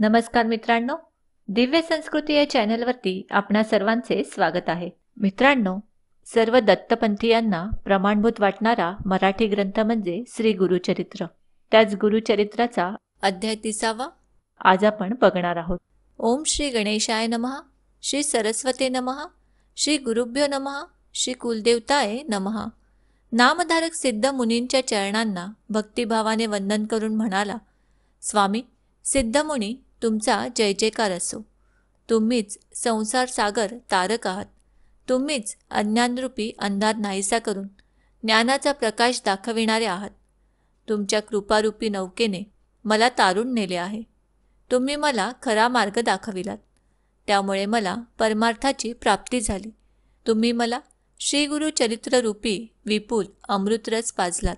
नमस्कार मित्रांनो दिव्य संस्कृती या चॅनलवरती आपणा सर्वांचे स्वागत आहे मित्रांनो सर्व दत्तपंथीयांना प्रमाणभूत वाटणारा मराठी ग्रंथ म्हणजे श्री गुरुचरित्र त्याच गुरुचरित्राचा अध्याय तिसावा आज आपण बघणार आहोत ओम श्री गणेशाय नमहा श्री सरस्वते नमः श्री गुरुभ्यो नमहा श्री कुलदेवताय नमहा नामधारक सिद्ध मुनींच्या चरणांना भक्तिभावाने वंदन करून म्हणाला स्वामी सिद्धमुनी तुमचा जय जयकार असो तुम्हीच संसार सागर तारक आहात तुम्हीच अज्ञानरूपी अंधार नाहीसा करून ज्ञानाचा प्रकाश दाखविणारे आहात तुमच्या कृपारूपी नौकेने मला तारून नेले आहे तुम्ही मला खरा मार्ग दाखविलात त्यामुळे मला परमार्थाची प्राप्ती झाली तुम्ही मला श्रीगुरु चरित्ररूपी विपुल अमृतरस पाजलात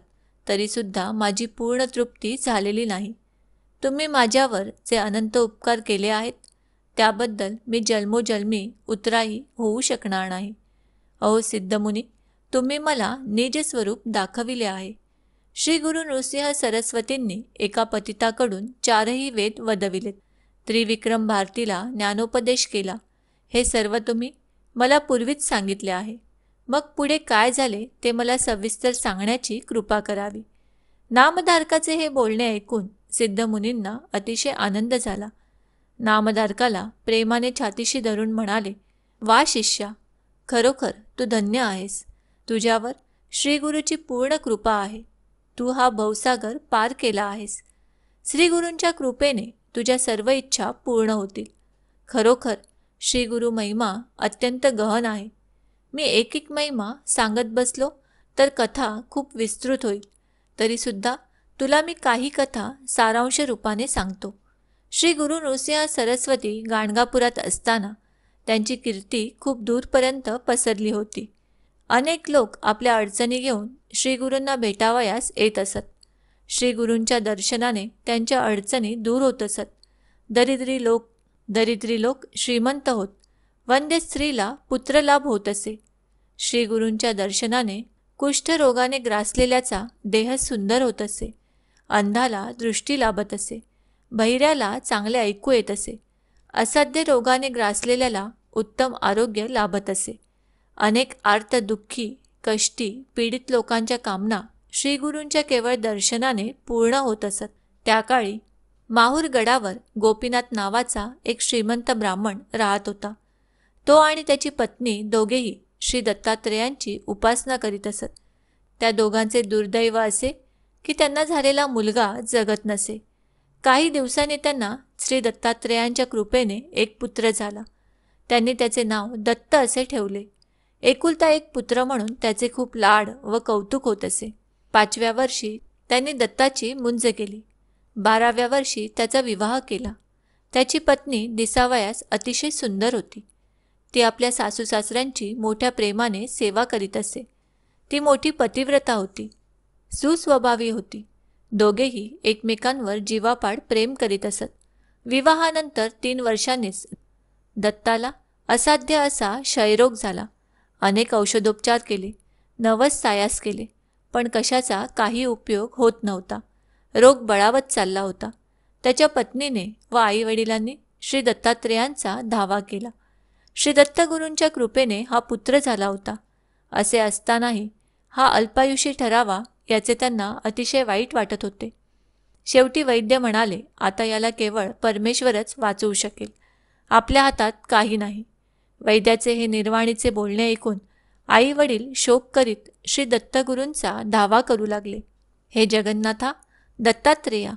तरीसुद्धा माझी पूर्ण तृप्ती झालेली नाही तुम्ही माझ्यावर जे अनंत उपकार केले आहेत त्याबद्दल मी जन्मोजन्मी उतराही होऊ शकणार नाही अहो सिद्धमुनी तुम्ही मला निज स्वरूप दाखविले आहे श्री गुरु नृसिंह सरस्वतींनी एका पतिताकडून चारही वेद वदविलेत त्रिविक्रम भारतीला ज्ञानोपदेश केला हे सर्व तुम्ही मला पूर्वीच सांगितले आहे मग पुढे काय झाले ते मला सविस्तर सांगण्याची कृपा करावी नामधारकाचे हे बोलणे ऐकून सिद्धमुनींना अतिशय आनंद झाला नामधारकाला प्रेमाने छातीशी धरून म्हणाले वा शिष्या खरोखर तू धन्य आहेस तुझ्यावर श्रीगुरूची पूर्ण कृपा आहे तू हा भवसागर पार केला आहेस श्रीगुरूंच्या कृपेने तुझ्या सर्व इच्छा पूर्ण होतील खरोखर श्रीगुरु महिमा अत्यंत गहन आहे मी एक एक महिमा सांगत बसलो तर कथा खूप विस्तृत होईल तरीसुद्धा तुला मी काही कथा सारांश रूपाने सांगतो श्री गुरु नृसिंह सरस्वती गाणगापुरात असताना त्यांची कीर्ती खूप दूरपर्यंत पसरली होती अनेक लोक आपल्या अडचणी घेऊन श्रीगुरूंना भेटावयास येत असत श्रीगुरूंच्या दर्शनाने त्यांच्या अडचणी दूर होत असत दरिद्री लोक दरिद्री लोक श्रीमंत होत वंद्य स्त्रीला पुत्रलाभ होत असे श्रीगुरूंच्या दर्शनाने कुष्ठरोगाने ग्रासलेल्याचा देह सुंदर होत असे अंधाला दृष्टी लाभत असे बहिऱ्याला चांगले ऐकू येत असे असाध्य रोगाने ग्रासलेल्याला उत्तम आरोग्य लाभत असे अनेक आर्त दुःखी कष्टी पीडित लोकांच्या कामना श्रीगुरूंच्या केवळ दर्शनाने पूर्ण होत असत त्या काळी माहूर गडावर गोपीनाथ नावाचा एक श्रीमंत ब्राह्मण राहत होता तो आणि त्याची पत्नी दोघेही श्री दत्तात्रेयांची उपासना करीत असत त्या दोघांचे दुर्दैव असे की त्यांना झालेला मुलगा जगत नसे काही दिवसाने त्यांना श्री दत्तात्रेयांच्या कृपेने एक पुत्र झाला त्यांनी त्याचे नाव दत्त असे ठेवले एकुलता एक पुत्र म्हणून त्याचे खूप लाड व कौतुक होत असे पाचव्या वर्षी त्यांनी दत्ताची मुंज केली बाराव्या वर्षी त्याचा विवाह केला त्याची पत्नी दिसावयास अतिशय सुंदर होती ती आपल्या सासू मोठ्या प्रेमाने सेवा करीत असे ती मोठी पतिव्रता होती सुस्वभावी होती दोघेही एकमेकांवर जीवापाड प्रेम करीत असत विवाहानंतर तीन वर्षांनीच दत्ताला असाध्य असा क्षयरोग झाला अनेक औषधोपचार केले नवस सायास केले पण कशाचा काही उपयोग होत नव्हता रोग बळावत चालला होता त्याच्या पत्नीने व आईवडिलांनी श्री दत्तात्रेयांचा धावा केला श्री दत्तगुरूंच्या कृपेने हा पुत्र झाला होता असे असतानाही हा अल्पायुषी ठरावा याचे त्यांना अतिशय वाईट वाटत होते शेवटी वैद्य म्हणाले आता याला केवळ परमेश्वरच वाचवू शकेल आपल्या हातात काही नाही वैद्याचे हे निर्वाणीचे बोलणे ऐकून आई वडील शोक करीत श्री दत्तगुरूंचा धावा करू लागले हे जगन्नाथा दत्तात्रेया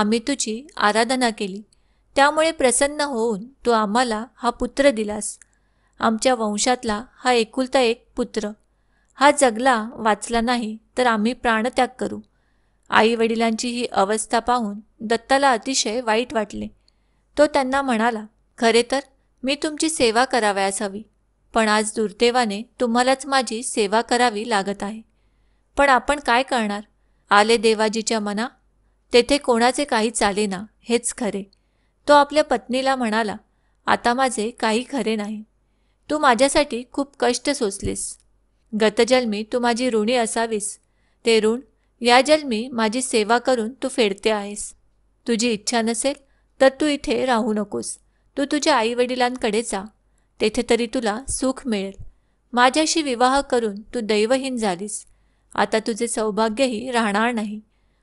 आम्ही तुझी आराधना केली त्यामुळे प्रसन्न होऊन तू आम्हाला हा पुत्र दिलास आमच्या वंशातला हा एकुलता एक पुत्र हा जगला वाचला नाही तर आम्ही प्राणत्याग करू आई वडिलांची ही अवस्था पाहून दत्ताला अतिशय वाईट वाटले तो त्यांना म्हणाला खरे तर मी तुमची सेवा करावयास हवी पण आज दुर्दैवाने तुम्हालाच माझी सेवा करावी लागत आहे पण आपण काय करणार आले देवाजीच्या मना तेथे कोणाचे काही चाले ना हेच खरे तो आपल्या पत्नीला म्हणाला आता माझे काही खरे नाही तू माझ्यासाठी खूप कष्ट सोसलेस गतजन्मी तू माझी ऋणी असावीस ते ऋण या जन्मी माझी सेवा करून तू फेडते आहेस तुझी इच्छा नसेल तर तू इथे राहू नकोस तू तुझ्या आईवडिलांकडे जा तेथे तरी तुला सुख मिळेल माझ्याशी विवाह करून तू दैवहीन झालीस आता तुझे सौभाग्यही राहणार नाही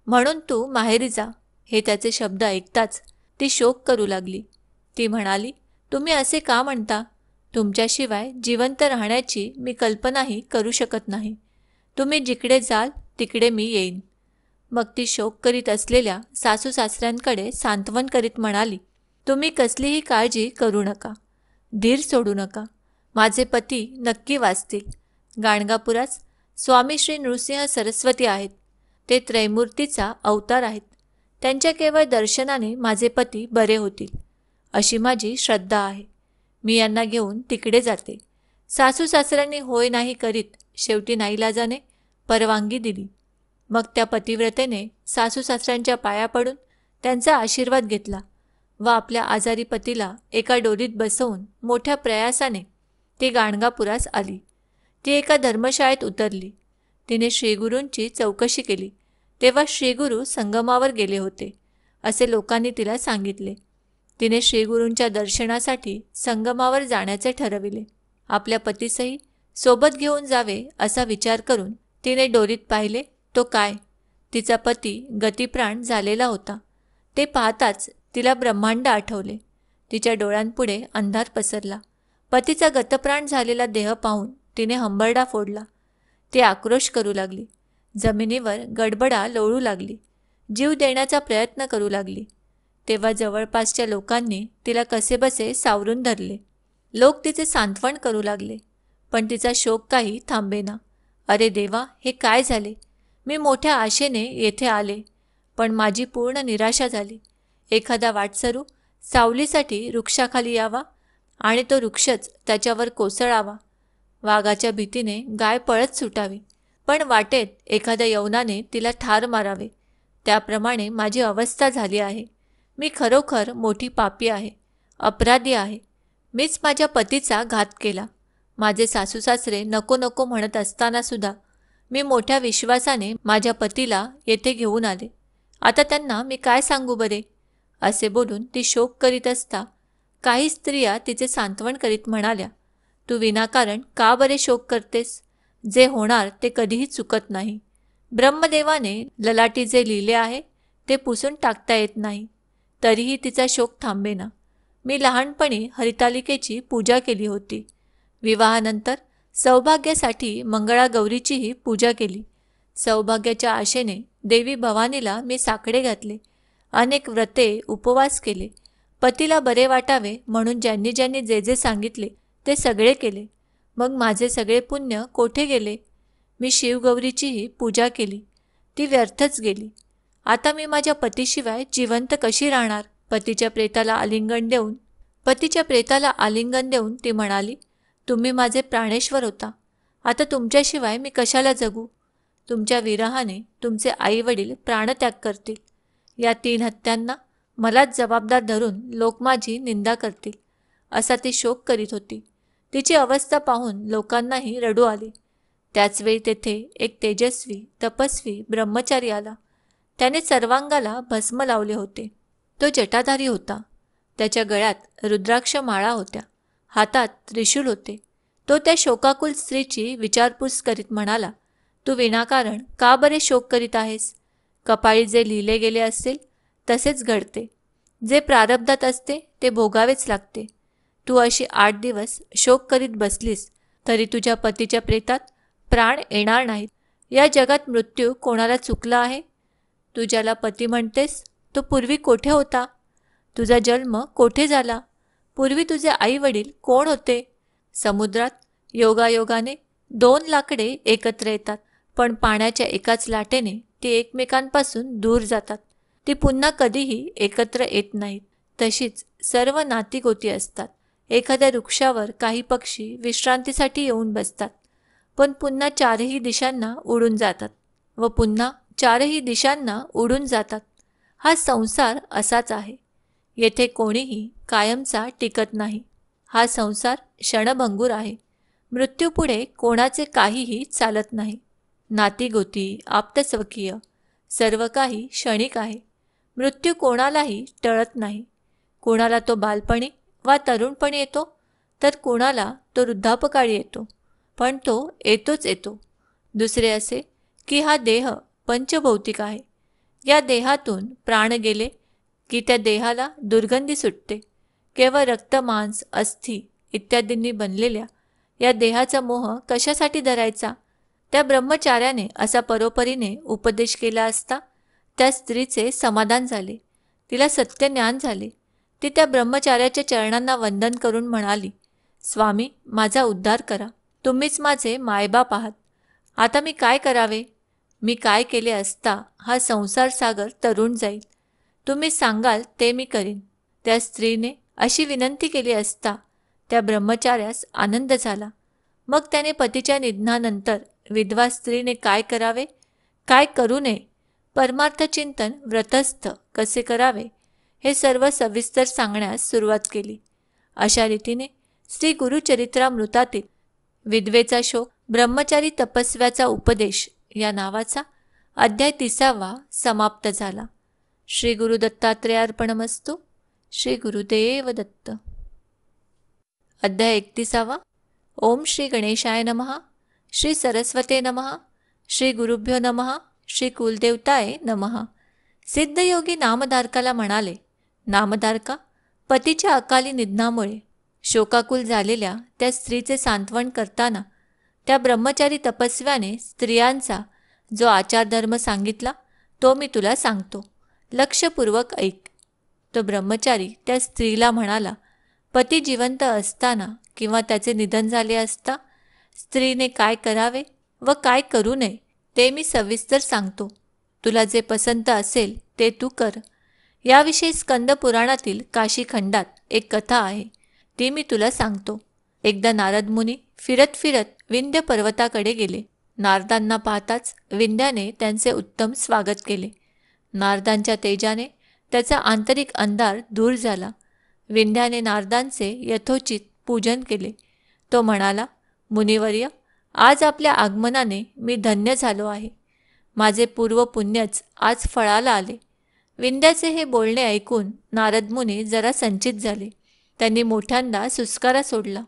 म्हणून तू माहेरी जा हे त्याचे शब्द ऐकताच ती शोक करू लागली ती म्हणाली तुम्ही असे का म्हणता तुमच्याशिवाय जिवंत राहण्याची मी कल्पनाही करू शकत नाही तुम्ही जिकडे जाल तिकडे मी येईन मग ती शोक करीत असलेल्या सासू सासऱ्यांकडे सांत्वन करीत म्हणाली तुम्ही कसलीही काळजी करू नका धीर सोडू नका माझे पती नक्की वाचतील गाणगापुरात स्वामी श्री नृसिंह सरस्वती आहेत ते त्रैमूर्तीचा अवतार आहेत त्यांच्या केवळ दर्शनाने माझे पती बरे होतील अशी माझी श्रद्धा आहे मी यांना घेऊन तिकडे जाते सासू सासऱ्यांनी होय नाही करीत शेवटी नाईलाजाने परवानगी दिली मग त्या पतिव्रतेने सासू सासऱ्यांच्या पाया पडून त्यांचा आशीर्वाद घेतला व आपल्या आजारी पतीला एका डोलीत बसवून मोठ्या प्रयासाने ती गाणगापुरास आली ती एका धर्मशाळेत उतरली तिने श्रीगुरूंची चौकशी केली तेव्हा श्रीगुरू संगमावर गेले होते असे लोकांनी तिला सांगितले तिने श्रीगुरूंच्या दर्शनासाठी संगमावर जाण्याचे ठरविले आपल्या पतीसही सोबत घेऊन जावे असा विचार करून तिने डोरीत पाहिले तो काय तिचा पती गतिप्राण झालेला होता ते पाहताच तिला ब्रह्मांड आठवले तिच्या डोळ्यांपुढे अंधार पसरला पतीचा गतप्राण झालेला देह पाहून तिने हंबरडा फोडला ती आक्रोश करू लागली जमिनीवर गडबडा लोळू लागली जीव देण्याचा प्रयत्न करू लागली तेव्हा जवळपासच्या लोकांनी तिला कसेबसे सावरून धरले लोक तिचे सांत्वन करू लागले पण तिचा शोक काही ना अरे देवा हे काय झाले मी मोठ्या आशेने येथे आले पण माझी पूर्ण निराशा झाली एखादा वाटसरू सावलीसाठी वृक्षाखाली यावा आणि तो वृक्षच त्याच्यावर कोसळावा वाघाच्या भीतीने गाय पळत सुटावी पण वाटेत एखाद्या यवनाने तिला ठार मारावे त्याप्रमाणे माझी अवस्था झाली आहे मी खरोखर मोठी पापी आहे अपराधी आहे मीच माझ्या पतीचा घात केला माझे सासू सासरे नको नको म्हणत असतानासुद्धा मी मोठ्या विश्वासाने माझ्या पतीला येथे घेऊन आले आता त्यांना मी काय सांगू बरे असे बोलून ती शोक करीत असता काही स्त्रिया तिचे सांत्वन करीत म्हणाल्या तू विनाकारण का बरे शोक करतेस जे होणार ते कधीही चुकत नाही ब्रह्मदेवाने ललाटी जे लिहिले आहे ते पुसून टाकता येत नाही तरीही तिचा शोक थांबेना मी लहानपणी हरितालिकेची पूजा केली होती विवाहानंतर सौभाग्यासाठी मंगळागौरीचीही पूजा केली सौभाग्याच्या आशेने देवी भवानीला मी साकडे घातले अनेक व्रते उपवास केले पतीला बरे वाटावे म्हणून ज्यांनी ज्यांनी जे जे सांगितले ते सगळे केले मग माझे सगळे पुण्य कोठे गेले मी शिवगौरीचीही पूजा केली ती व्यर्थच गेली आता मी माझ्या पतीशिवाय जिवंत कशी राहणार पतीच्या प्रेताला आलिंगन देऊन पतीच्या प्रेताला आलिंगन देऊन ती म्हणाली तुम्ही माझे प्राणेश्वर होता आता तुमच्याशिवाय मी कशाला जगू तुमच्या विरहाने तुमचे आईवडील प्राणत्याग करतील या तीन हत्यांना मलाच जबाबदार धरून लोक माझी निंदा करतील असा ती शोक करीत होती तिची अवस्था पाहून लोकांनाही रडू आली त्याचवेळी तेथे एक तेजस्वी तपस्वी ब्रह्मचारी आला त्याने सर्वांगाला भस्म लावले होते तो जटाधारी होता त्याच्या गळ्यात रुद्राक्ष माळा होत्या हातात त्रिशूल होते तो त्या शोकाकुल स्त्रीची विचारपूस करीत म्हणाला तू विनाकारण का बरे शोक करीत आहेस कपाळी जे लिहिले गेले असेल तसेच घडते जे प्रारब्धात असते ते भोगावेच लागते तू अशी आठ दिवस शोक करीत बसलीस तरी तुझ्या पतीच्या प्रेतात प्राण येणार नाहीत या जगात मृत्यू कोणाला चुकला आहे तू ज्याला पती म्हणतेस तो पूर्वी कोठे होता तुझा जन्म कोठे झाला पूर्वी तुझे आई वडील कोण होते समुद्रात योगायोगाने दोन लाकडे एकत्र येतात पण पाण्याच्या एकाच लाटेने ती एकमेकांपासून दूर जातात ती पुन्हा कधीही एकत्र येत नाहीत तशीच सर्व नाती गोती असतात एखाद्या वृक्षावर काही पक्षी विश्रांतीसाठी येऊन बसतात पण पुन्हा चारही दिशांना उडून जातात व पुन्हा चारही दिशांना उडून जातात हा संसार असाच आहे येथे कोणीही कायमचा टिकत नाही हा संसार क्षणभंगूर आहे मृत्यूपुढे कोणाचे काहीही चालत नाही नातीगोती आप्तस्वकीय सर्व काही क्षणिक आहे मृत्यू कोणालाही टळत नाही कोणाला तो बालपणी वा तरुणपणी येतो तर कोणाला तो वृद्धापकाळी येतो पण तो येतोच येतो दुसरे असे की हा देह पंचभौतिक आहे या देहातून प्राण गेले की त्या देहाला दुर्गंधी सुटते केवळ रक्त मांस अस्थि इत्यादींनी बनलेल्या या देहाचा मोह कशासाठी धरायचा त्या ब्रह्मचार्याने असा परोपरीने उपदेश केला असता त्या स्त्रीचे समाधान झाले तिला सत्यज्ञान झाले ती त्या ब्रह्मचार्याच्या चरणांना वंदन करून म्हणाली स्वामी माझा उद्धार करा तुम्हीच माझे मायबाप आहात आता मी काय करावे मी काय केले असता हा संसार सागर तरुण जाईल तुम्ही सांगाल ते मी करीन त्या स्त्रीने अशी विनंती केली असता त्या ब्रह्मचार्यास आनंद झाला मग त्याने पतीच्या निधनानंतर विधवा स्त्रीने काय करावे काय करू नये परमार्थ चिंतन व्रतस्थ कसे करावे हे सर्व सविस्तर सांगण्यास सुरुवात केली अशा रीतीने श्री गुरुचरित्रामृतातील विधवेचा शोक ब्रह्मचारी तपस्व्याचा उपदेश या नावाचा अध्याय तिसावा समाप्त झाला श्री गुरु श्री गुरुदेव दत्त अध्याय एकतीसावा ओम श्री गणेशाय नमहा श्री सरस्वते नमहा श्री गुरुभ्यो नमहा श्री कुलदेवताय नमहा सिद्धयोगी नामधारकाला म्हणाले नामधारका पतीच्या अकाली निधनामुळे शोकाकुल झालेल्या त्या स्त्रीचे सांत्वन करताना त्या ब्रह्मचारी तपस्व्याने स्त्रियांचा जो आचारधर्म सांगितला तो मी तुला सांगतो लक्षपूर्वक ऐक तो ब्रह्मचारी त्या स्त्रीला म्हणाला पती जिवंत असताना किंवा त्याचे निधन झाले असता स्त्रीने काय करावे व काय करू नये ते मी सविस्तर सांगतो तुला जे पसंत असेल ते तू कर याविषयी स्कंद पुराणातील काशीखंडात एक कथा आहे ती मी तुला सांगतो एकदा नारद मुनी फिरत फिरत विंध्य पर्वताकडे गेले नारदांना पाहताच विंध्याने त्यांचे उत्तम स्वागत केले नारदांच्या तेजाने त्याचा आंतरिक अंधार दूर झाला विंध्याने नारदांचे यथोचित पूजन केले तो म्हणाला मुनिवर्य आज आपल्या आगमनाने मी धन्य झालो आहे माझे पूर्व पुण्यच आज फळाला आले विंध्याचे हे बोलणे ऐकून नारद मुनी जरा संचित झाले त्यांनी मोठ्यांदा सुस्कारा सोडला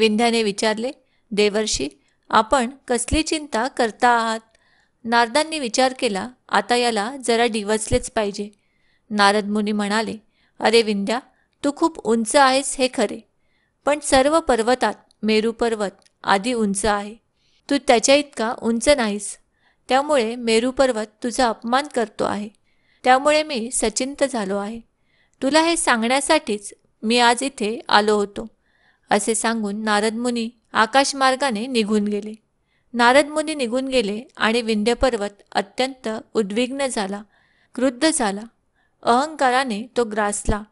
विंध्याने विचारले देवर्षी आपण कसली चिंता करता आहात नारदांनी विचार केला आता याला जरा डिवचलेच पाहिजे नारद मुनी म्हणाले अरे विंध्या तू खूप उंच आहेस हे खरे पण सर्व पर्वतात मेरू पर्वत आधी उंच आहे तू त्याच्या इतका उंच नाहीस त्यामुळे मेरू पर्वत तुझा अपमान करतो आहे त्यामुळे मी सचिंत झालो आहे तुला हे सांगण्यासाठीच मी आज इथे आलो होतो असे सांगून नारद मुनी आकाशमार्गाने निघून गेले नारद मुनी निघून गेले आणि विंध्यपर्वत अत्यंत उद्विग्न झाला क्रुद्ध झाला अहंकाराने तो ग्रासला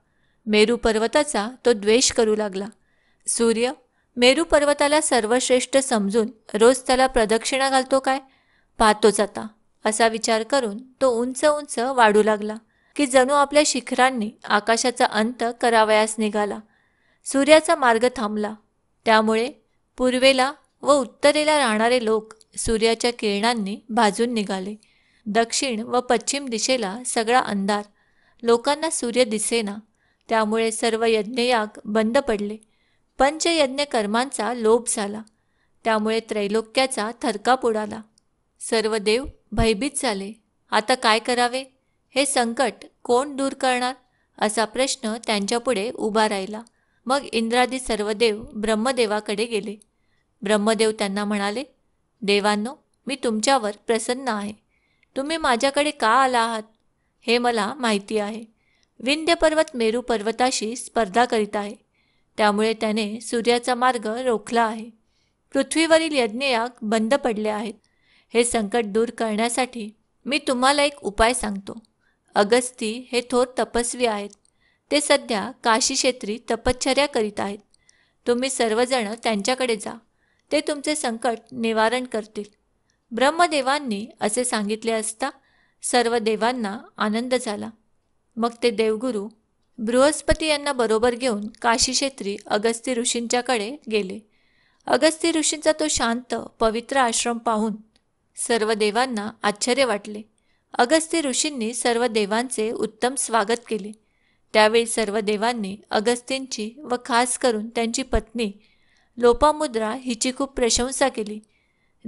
मेरू पर्वताचा तो द्वेष करू लागला सूर्य मेरू पर्वताला सर्वश्रेष्ठ समजून रोज त्याला प्रदक्षिणा घालतो काय पाहतोच आता असा विचार करून तो उंच उंच वाढू लागला की जणू आपल्या शिखरांनी आकाशाचा अंत करावयास निघाला सूर्याचा मार्ग थांबला त्यामुळे पूर्वेला व उत्तरेला राहणारे लोक सूर्याच्या किरणांनी भाजून निघाले दक्षिण व पश्चिम दिशेला सगळा अंधार लोकांना सूर्य दिसेना त्यामुळे सर्व यज्ञयाग बंद पडले पंचयज्ञ कर्मांचा लोप झाला त्यामुळे त्रैलोक्याचा थरकाप उडाला सर्व देव भयभीत झाले आता काय करावे हे संकट कोण दूर करणार असा प्रश्न त्यांच्यापुढे उभा राहिला मग इंद्रादी सर्व देव ब्रह्मदेवाकडे गेले ब्रह्मदेव त्यांना म्हणाले देवांनो मी तुमच्यावर प्रसन्न आहे तुम्ही माझ्याकडे का आला आहात हे मला माहिती आहे विंध्य पर्वत मेरू पर्वताशी स्पर्धा करीत आहे त्यामुळे त्याने सूर्याचा मार्ग रोखला आहे पृथ्वीवरील यज्ञयाग बंद पडले आहेत हे संकट दूर करण्यासाठी मी तुम्हाला एक उपाय सांगतो अगस्ती हे थोर तपस्वी आहेत ते सध्या काशी क्षेत्री तपश्चर्या करीत आहेत तुम्ही सर्वजण त्यांच्याकडे जा ते तुमचे संकट निवारण करतील ब्रह्मदेवांनी असे सांगितले असता सर्व देवांना आनंद झाला मग ते देवगुरू बृहस्पती यांना बरोबर घेऊन काशी क्षेत्री अगस्ती ऋषींच्याकडे गेले अगस्ती ऋषींचा तो शांत पवित्र आश्रम पाहून सर्व देवांना आश्चर्य वाटले अगस्ती ऋषींनी सर्व देवांचे उत्तम स्वागत केले त्यावेळी सर्व देवांनी अगस्तींची व खास करून त्यांची पत्नी लोपामुद्रा हिची खूप प्रशंसा केली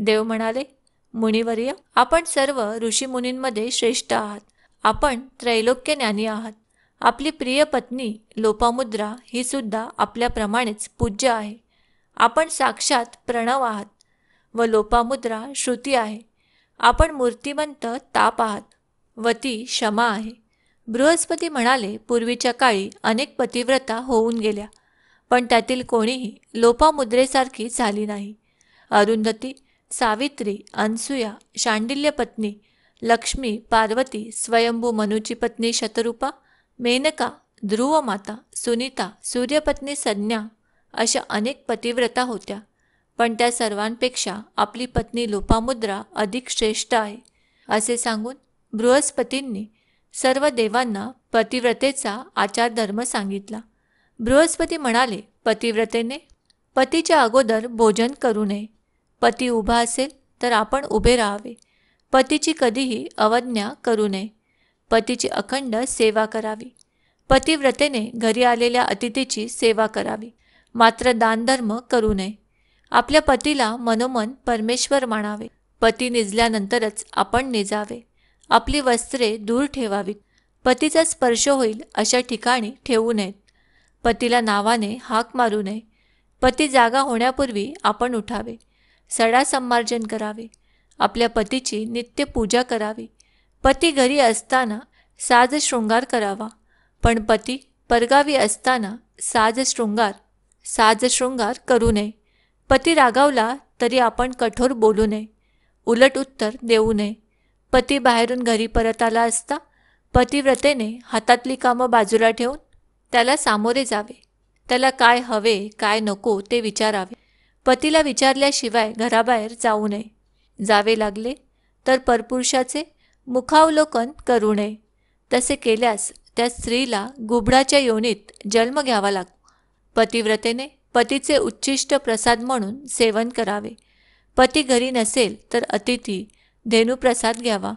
देव म्हणाले मुनिवर्य आपण सर्व ऋषी श्रेष्ठ आहात आपण त्रैलोक्य ज्ञानी आहात आपली प्रिय पत्नी लोपामुद्रा ही सुद्धा आपल्याप्रमाणेच पूज्य आहे आपण साक्षात प्रणव आहात व लोपामुद्रा श्रुती आहे आपण मूर्तिमंत ताप आहात व ती क्षमा आहे बृहस्पती म्हणाले पूर्वीच्या काळी अनेक पतिव्रता होऊन गेल्या पण त्यातील कोणीही लोपामुद्रेसारखी झाली नाही अरुंधती सावित्री अनसुया शांडिल्य पत्नी लक्ष्मी पार्वती स्वयंभू मनूची पत्नी शतरूपा मेनका ध्रुवमाता सुनीता सूर्यपत्नी संज्ञा अशा अनेक पतिव्रता होत्या पण त्या सर्वांपेक्षा आपली पत्नी लोपामुद्रा अधिक श्रेष्ठ आहे असे सांगून बृहस्पतींनी सर्व देवांना पतिव्रतेचा आचारधर्म सांगितला बृहस्पती म्हणाले पतिव्रतेने पतीच्या अगोदर भोजन करू नये पती उभा असेल तर आपण उभे राहावे पतीची कधीही अवज्ञा करू नये पतीची अखंड सेवा करावी पतिव्रतेने घरी आलेल्या अतिथीची सेवा करावी मात्र दानधर्म करू नये आपल्या पतीला मनोमन परमेश्वर मानावे पती निजल्यानंतरच आपण निजावे आपली वस्त्रे दूर ठेवावीत पतीचा स्पर्श होईल अशा ठिकाणी ठेवू नयेत पतीला नावाने हाक मारू नये पती जागा होण्यापूर्वी आपण उठावे सडा संमार्जन करावे आपल्या पतीची नित्य पूजा करावी पती घरी असताना साज शृंगार करावा पण पती परगावी असताना साज शृंगार साज शृंगार करू नये पती रागावला तरी आपण कठोर बोलू नये उलट उत्तर देऊ नये पती बाहेरून घरी परत आला असता पतिव्रतेने हातातली कामं बाजूला ठेवून त्याला सामोरे जावे त्याला काय हवे काय नको ते विचारावे पतीला विचारल्याशिवाय घराबाहेर जाऊ नये जावे लागले तर परपुरुषाचे मुखावलोकन करू नये तसे केल्यास त्या स्त्रीला गुबडाच्या योनीत जन्म घ्यावा लागतो पतिव्रतेने पतीचे उच्चिष्ट प्रसाद म्हणून सेवन करावे पती घरी नसेल तर अतिथी धेनुप्रसाद घ्यावा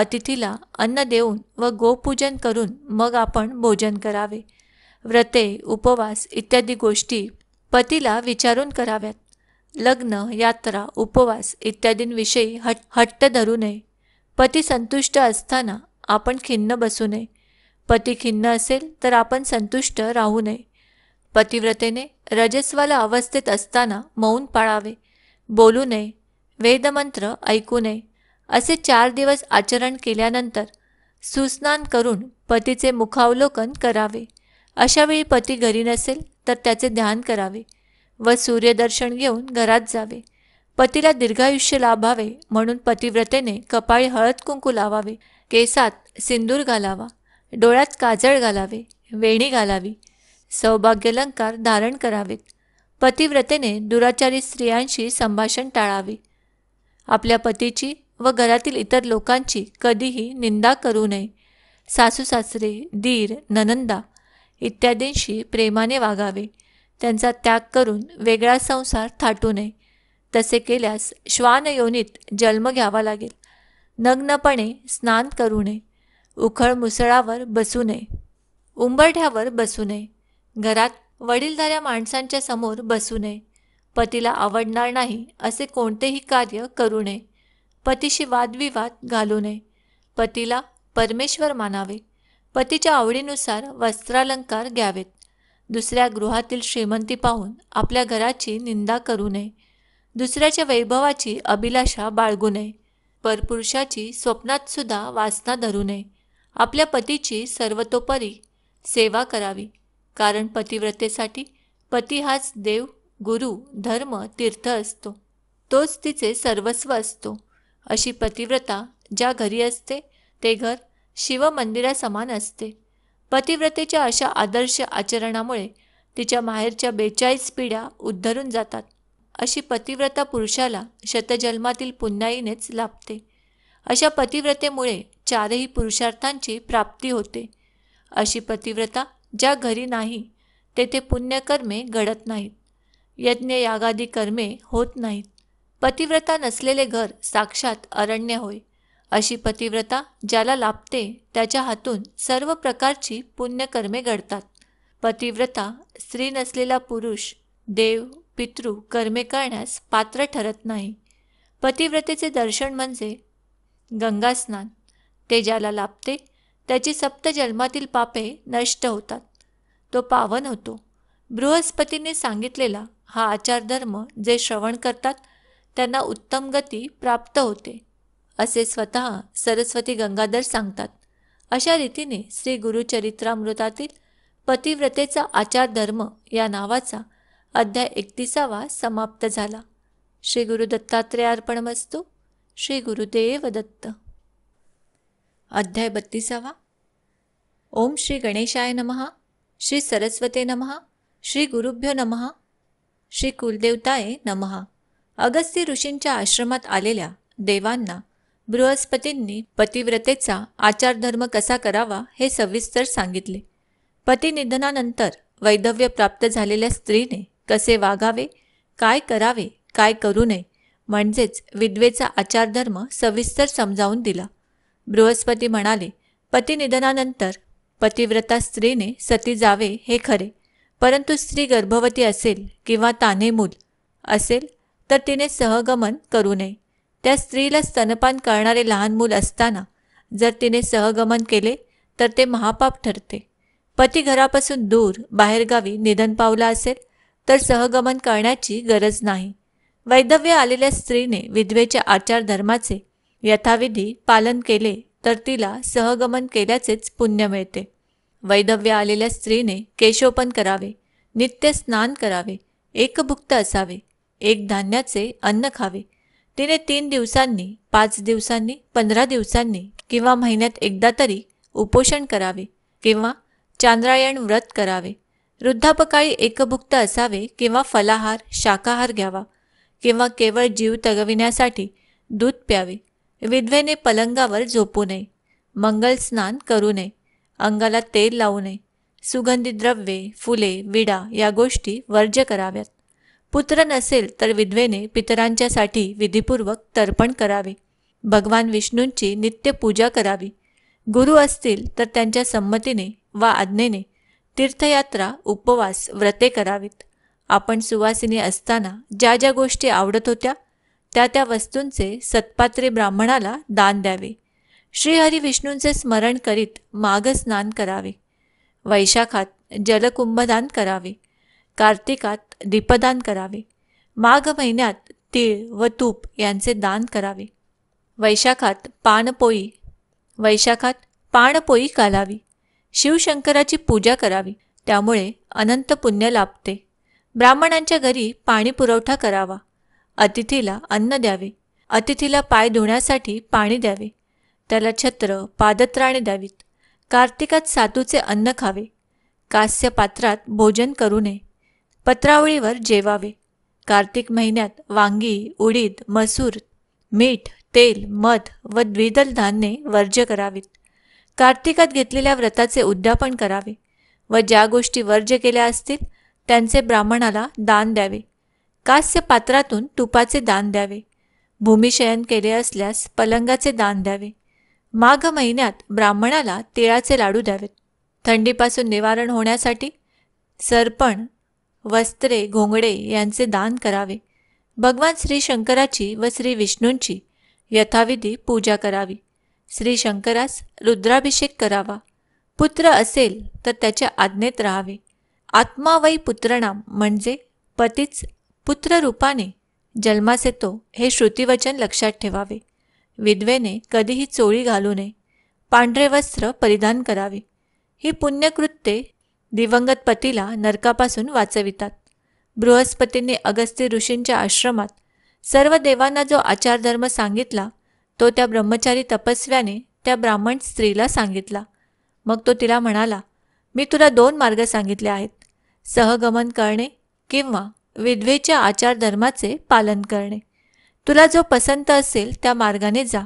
अतिथीला अन्न देऊन व गोपूजन करून मग आपण भोजन करावे व्रते उपवास इत्यादी गोष्टी पतीला विचारून कराव्यात लग्न यात्रा उपवास इत्यादींविषयी हट हट्ट धरू नये पती संतुष्ट असताना आपण खिन्न बसू नये पती खिन्न असेल तर आपण संतुष्ट राहू नये पतिव्रतेने रजस्वाला अवस्थेत असताना मौन पाळावे बोलू नये वेदमंत्र ऐकू नये असे चार दिवस आचरण केल्यानंतर सुस्नान करून पतीचे मुखावलोकन करावे अशावेळी पती घरी नसेल तर त्याचे ध्यान करावे व सूर्यदर्शन घेऊन घरात जावे पतीला दीर्घायुष्य लाभावे म्हणून पतिव्रतेने कपाळी हळद कुंकू लावावे केसात सिंदूर घालावा डोळ्यात काजळ घालावे वेणी घालावी सौभाग्यलंकार धारण करावेत पतिव्रतेने दुराचारी स्त्रियांशी संभाषण टाळावे आपल्या पतीची व घरातील इतर लोकांची कधीही निंदा करू नये सासू सासरे दीर ननंदा इत्यादींशी प्रेमाने वागावे त्यांचा त्याग करून वेगळा संसार थाटू नये तसे केल्यास श्वान जन्म घ्यावा लागेल नग्नपणे स्नान करू नये उखळ मुसळावर बसू नये उंबरठ्यावर बसू नये घरात वडीलधाऱ्या माणसांच्या समोर बसू नये पतीला आवडणार नाही असे कोणतेही कार्य करू नये पतीशी वादविवाद घालू नये पतीला परमेश्वर मानावे पतीच्या आवडीनुसार वस्त्रालंकार घ्यावेत दुसऱ्या गृहातील श्रीमंती पाहून आपल्या घराची निंदा करू नये दुसऱ्याच्या वैभवाची अभिलाषा बाळगू नये परपुरुषाची स्वप्नातसुद्धा वासना धरू नये आपल्या पतीची सर्वतोपरी सेवा करावी कारण पतिव्रतेसाठी पती हाच देव गुरु धर्म तीर्थ असतो तोच तिचे सर्वस्व असतो अशी पतिव्रता ज्या घरी असते ते घर शिवमंदिरासमान असते पतिव्रतेच्या अशा आदर्श आचरणामुळे तिच्या माहेरच्या बेचाळीस पिढ्या उद्धरून जातात अशी पतिव्रता पुरुषाला शतजन्मातील पुन्हाईनेच लाभते अशा पतिव्रतेमुळे चारही पुरुषार्थांची प्राप्ती होते अशी पतिव्रता ज्या घरी नाही तेथे पुण्यकर्मे घडत नाहीत यज्ञ यागादी कर्मे होत नाहीत पतिव्रता नसलेले घर साक्षात अरण्य होय अशी पतिव्रता ज्याला लाभते त्याच्या हातून सर्व प्रकारची पुण्यकर्मे घडतात पतिव्रता स्त्री नसलेला पुरुष देव पितृ कर्मे करण्यास पात्र ठरत नाही पतिव्रतेचे दर्शन म्हणजे गंगास्नान ते ज्याला लाभते त्याची सप्त जन्मातील पापे नष्ट होतात तो पावन होतो बृहस्पतीने सांगितलेला हा आचारधर्म जे श्रवण करतात त्यांना उत्तम गती प्राप्त होते असे स्वतः सरस्वती गंगाधर सांगतात अशा रीतीने श्री गुरुचरित्रामृतातील पतिव्रतेचा आचारधर्म या नावाचा अध्याय एकतीसावा समाप्त झाला श्री गुरु वस्तू श्री गुरुदेव दत्त अध्याय बत्तीसावा ओम श्री गणेशाय नमहा श्री सरस्वते नमहा श्री गुरुभ्यो नमहा श्री कुलदेवताये नमहा अगस्त्य ऋषींच्या आश्रमात आलेल्या देवांना बृहस्पतींनी पतिव्रतेचा आचारधर्म कसा करावा हे सविस्तर सांगितले पतिनिधनानंतर वैधव्य प्राप्त झालेल्या स्त्रीने कसे वागावे काय करावे काय करू नये म्हणजेच विद्वेचा आचारधर्म सविस्तर समजावून दिला बृहस्पती म्हणाले पतिनिधनानंतर पतिव्रता स्त्रीने सती जावे हे खरे परंतु स्त्री गर्भवती असेल किंवा तान्हे मूल असेल तर तिने सहगमन करू नये त्या स्त्रीला स्तनपान करणारे लहान मूल असताना जर तिने सहगमन केले तर ते महापाप ठरते पती घरापासून दूर बाहेरगावी निधन पावला असेल तर सहगमन करण्याची गरज नाही वैधव्य आलेल्या स्त्रीने विधवेच्या आचार धर्माचे यथाविधी पालन केले तर तिला सहगमन केल्याचेच पुण्य मिळते वैधव्य आलेल्या स्त्रीने केशोपन करावे नित्य स्नान करावे एकभुक्त असावे एक धान्याचे अन्न खावे तिने तीन दिवसांनी पाच दिवसांनी पंधरा दिवसांनी किंवा महिन्यात एकदा तरी उपोषण करावे किंवा चांद्रायण व्रत करावे वृद्धापकाळी एकभुक्त असावे किंवा फलाहार शाकाहार घ्यावा किंवा केवळ जीव तगविण्यासाठी दूध प्यावे विधवेने पलंगावर झोपू नये मंगल स्नान करू नये अंगाला तेल लावू नये सुगंधी द्रव्ये फुले विडा या गोष्टी वर्ज्य कराव्यात पुत्र नसेल तर विधवेने पितरांच्यासाठी विधीपूर्वक तर्पण करावे भगवान विष्णूंची नित्य पूजा करावी गुरु असतील तर त्यांच्या संमतीने वा आज्ञेने तीर्थयात्रा उपवास व्रते करावीत आपण सुवासिनी असताना ज्या ज्या गोष्टी आवडत होत्या त्या त्या वस्तूंचे सत्पात्री ब्राह्मणाला दान द्यावे श्रीहरी विष्णूंचे स्मरण करीत स्नान करावे वैशाखात जलकुंभदान करावे कार्तिकात दीपदान करावे माघ महिन्यात तीळ व तूप यांचे दान करावे वैशाखात पानपोई वैशाखात पाणपोई कालावी शिवशंकराची पूजा करावी त्यामुळे अनंत पुण्य लाभते ब्राह्मणांच्या घरी पाणी पुरवठा करावा अतिथीला अन्न द्यावे अतिथीला पाय धुण्यासाठी पाणी द्यावे त्याला छत्र पादत्राणे द्यावीत कार्तिकात सातूचे अन्न खावे कास्य पात्रात भोजन करू नये पत्रावळीवर जेवावे कार्तिक महिन्यात वांगी उडीद मसूर मीठ तेल मध व द्विदल धान्ये वर्ज्य करावीत कार्तिकात घेतलेल्या व्रताचे उद्यापन करावे व ज्या गोष्टी वर्ज्य केल्या असतील त्यांचे ब्राह्मणाला दान द्यावे कास्य पात्रातून तुपाचे दान द्यावे भूमिशयन केले असल्यास पलंगाचे दान द्यावे माघ महिन्यात ब्राह्मणाला तिळाचे लाडू द्यावेत थंडीपासून निवारण होण्यासाठी सरपण वस्त्रे घोंगडे यांचे दान करावे भगवान श्री शंकराची व श्री विष्णूंची यथाविधी पूजा करावी श्री शंकरास रुद्राभिषेक करावा पुत्र असेल तर त्याच्या आज्ञेत राहावे आत्मा वै पुत्रनाम म्हणजे पतीच पुत्ररूपाने जन्मास येतो हे श्रुतिवचन लक्षात ठेवावे विधवेने कधीही चोळी घालू नये पांढरे वस्त्र परिधान करावे ही पुण्यकृत्ये दिवंगत पतीला नरकापासून वाचवितात बृहस्पतींनी अगस्त्य ऋषींच्या आश्रमात सर्व देवांना जो आचारधर्म सांगितला तो त्या ब्रह्मचारी तपस्व्याने त्या ब्राह्मण स्त्रीला सांगितला मग तो तिला म्हणाला मी तुला दोन मार्ग सांगितले आहेत सहगमन करणे किंवा विधवेच्या आचारधर्माचे पालन करणे तुला जो पसंत असेल त्या मार्गाने जा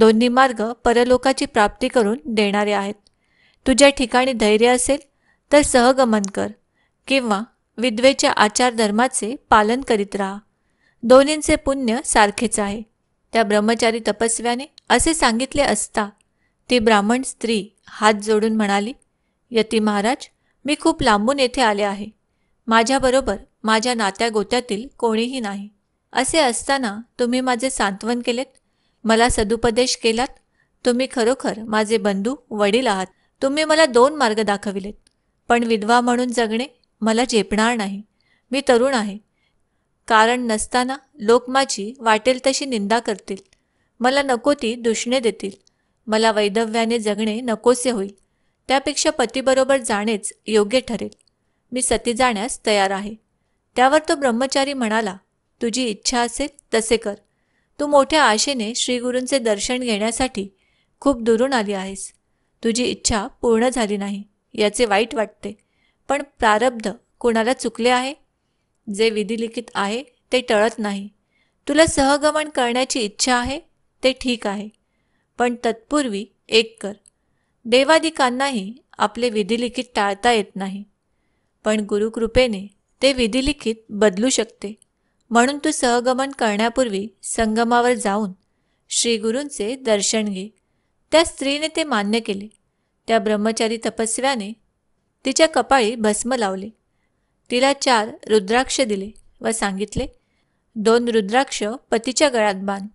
दोन्ही मार्ग परलोकाची प्राप्ती करून देणारे आहेत तुझ्या ठिकाणी धैर्य असेल तर सहगमन कर किंवा विद्वेच्या आचार धर्माचे पालन करीत राहा दोन्हींचे पुण्य सारखेच आहे त्या ब्रह्मचारी तपस्व्याने असे सांगितले असता ती ब्राह्मण स्त्री हात जोडून म्हणाली यती महाराज मी खूप लांबून येथे आले आहे माझ्याबरोबर माझ्या नात्या गोत्यातील कोणीही नाही असे असताना तुम्ही माझे सांत्वन केलेत मला सदुपदेश केलात तुम्ही खरोखर माझे बंधू वडील आहात तुम्ही मला दोन मार्ग दाखविलेत पण विधवा म्हणून जगणे मला झेपणार नाही मी तरुण आहे कारण नसताना लोक माझी वाटेल तशी निंदा करतील मला नको ती दुष्णे देतील मला वैधव्याने जगणे नकोसे होईल त्यापेक्षा पतीबरोबर जाणेच योग्य ठरेल मी सती जाण्यास तयार आहे त्यावर तो ब्रह्मचारी म्हणाला तुझी इच्छा असेल तसे कर तू मोठ्या आशेने श्रीगुरूंचे दर्शन घेण्यासाठी खूप दुरून आली आहेस तुझी इच्छा पूर्ण झाली नाही याचे वाईट वाटते पण प्रारब्ध कोणाला चुकले आहे जे विधिलिखित आहे ते टळत नाही तुला सहगमन करण्याची इच्छा आहे ते ठीक आहे पण तत्पूर्वी एक कर देवादिकांनाही आपले विधिलिखित टाळता येत नाही पण गुरुकृपेने ते विधिलिखित बदलू शकते म्हणून तू सहगमन करण्यापूर्वी संगमावर जाऊन श्रीगुरूंचे दर्शन घे त्या स्त्रीने ते मान्य केले त्या ब्रह्मचारी तपस्व्याने तिच्या कपाळी भस्म लावले तिला चार रुद्राक्ष दिले व सांगितले दोन रुद्राक्ष पतीच्या गळ्यात बांध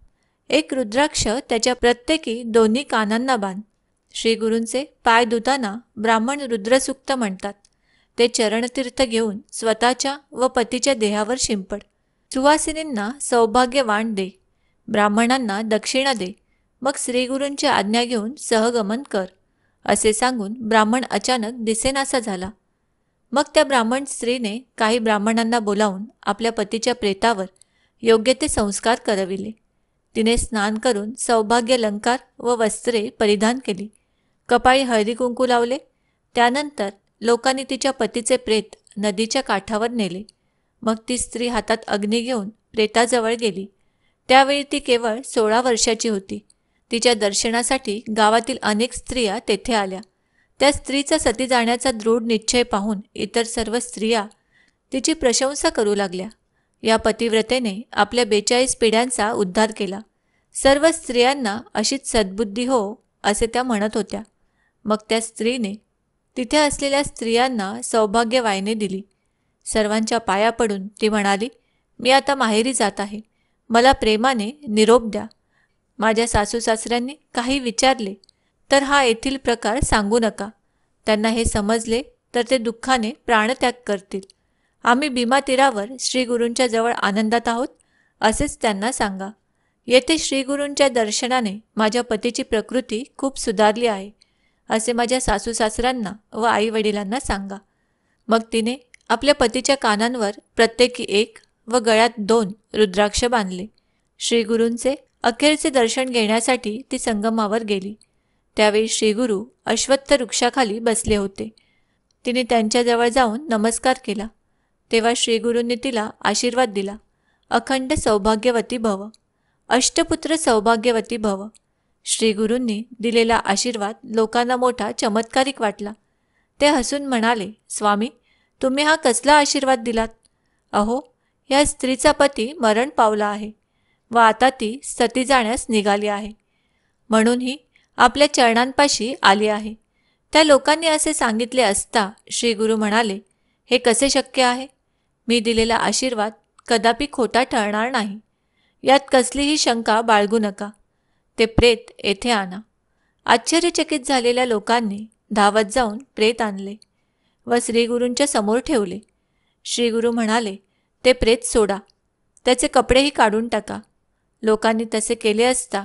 एक रुद्राक्ष त्याच्या प्रत्येकी दोन्ही कानांना बांध श्रीगुरूंचे पाय धुताना ब्राह्मण रुद्रसुक्त म्हणतात ते चरणतीर्थ घेऊन स्वतःच्या व पतीच्या देहावर शिंपड सुवासिनींना सौभाग्यवान दे ब्राह्मणांना दक्षिणा दे मग श्रीगुरूंची आज्ञा घेऊन सहगमन कर असे सांगून ब्राह्मण अचानक दिसेनासा झाला मग त्या ब्राह्मण स्त्रीने काही ब्राह्मणांना बोलावून आपल्या पतीच्या प्रेतावर योग्य ते संस्कार करविले तिने स्नान करून सौभाग्य अलंकार व वस्त्रे परिधान केली कपाळी हळदी कुंकू लावले त्यानंतर लोकांनी तिच्या पतीचे प्रेत नदीच्या काठावर नेले मग ती स्त्री हातात अग्नी घेऊन प्रेताजवळ गेली त्यावेळी ती केवळ सोळा वर्षाची होती तिच्या दर्शनासाठी गावातील अनेक स्त्रिया तेथे आल्या त्या स्त्रीचा सती जाण्याचा दृढ निश्चय पाहून इतर सर्व स्त्रिया तिची प्रशंसा करू लागल्या या पतिव्रतेने आपल्या बेचाळीस पिढ्यांचा उद्धार केला सर्व स्त्रियांना अशीच सद्बुद्धी हो असे त्या म्हणत होत्या मग त्या स्त्रीने तिथे असलेल्या स्त्रियांना सौभाग्यवायने दिली सर्वांच्या पाया पडून ती म्हणाली मी आता माहेरी जात आहे मला प्रेमाने निरोप द्या माझ्या सासू सासऱ्यांनी काही विचारले तर हा येथील प्रकार सांगू नका त्यांना हे समजले तर ते दुःखाने प्राणत्याग करतील आम्ही भीमातीरावर श्रीगुरूंच्या जवळ आनंदात आहोत असेच त्यांना सांगा येथे श्रीगुरूंच्या दर्शनाने माझ्या पतीची प्रकृती खूप सुधारली आहे असे माझ्या सासूसासऱ्यांना सासऱ्यांना व आईवडिलांना सांगा मग तिने आपल्या पतीच्या कानांवर प्रत्येकी एक व गळ्यात दोन रुद्राक्ष बांधले श्रीगुरूंचे अखेरचे दर्शन घेण्यासाठी ती संगमावर गेली त्यावेळी श्रीगुरु अश्वत्थ वृक्षाखाली बसले होते तिने त्यांच्याजवळ जाऊन नमस्कार केला तेव्हा श्रीगुरूंनी तिला आशीर्वाद दिला अखंड सौभाग्यवती भव अष्टपुत्र सौभाग्यवती भव श्रीगुरूंनी दिलेला आशीर्वाद लोकांना मोठा चमत्कारिक वाटला ते हसून म्हणाले स्वामी तुम्ही हा कसला आशीर्वाद दिलात अहो या स्त्रीचा पती मरण पावला आहे व आता ती सती जाण्यास निघाली आहे म्हणूनही आपल्या चरणांपाशी आली आहे त्या लोकांनी असे सांगितले असता श्री गुरु म्हणाले हे कसे शक्य आहे मी दिलेला आशीर्वाद कदापि खोटा ठरणार नाही यात कसलीही शंका बाळगू नका ते प्रेत येथे आणा आश्चर्यचकित झालेल्या लोकांनी धावत जाऊन प्रेत आणले व श्रीगुरूंच्या समोर ठेवले श्रीगुरू म्हणाले ते प्रेत सोडा त्याचे कपडेही काढून टाका लोकांनी तसे केले असता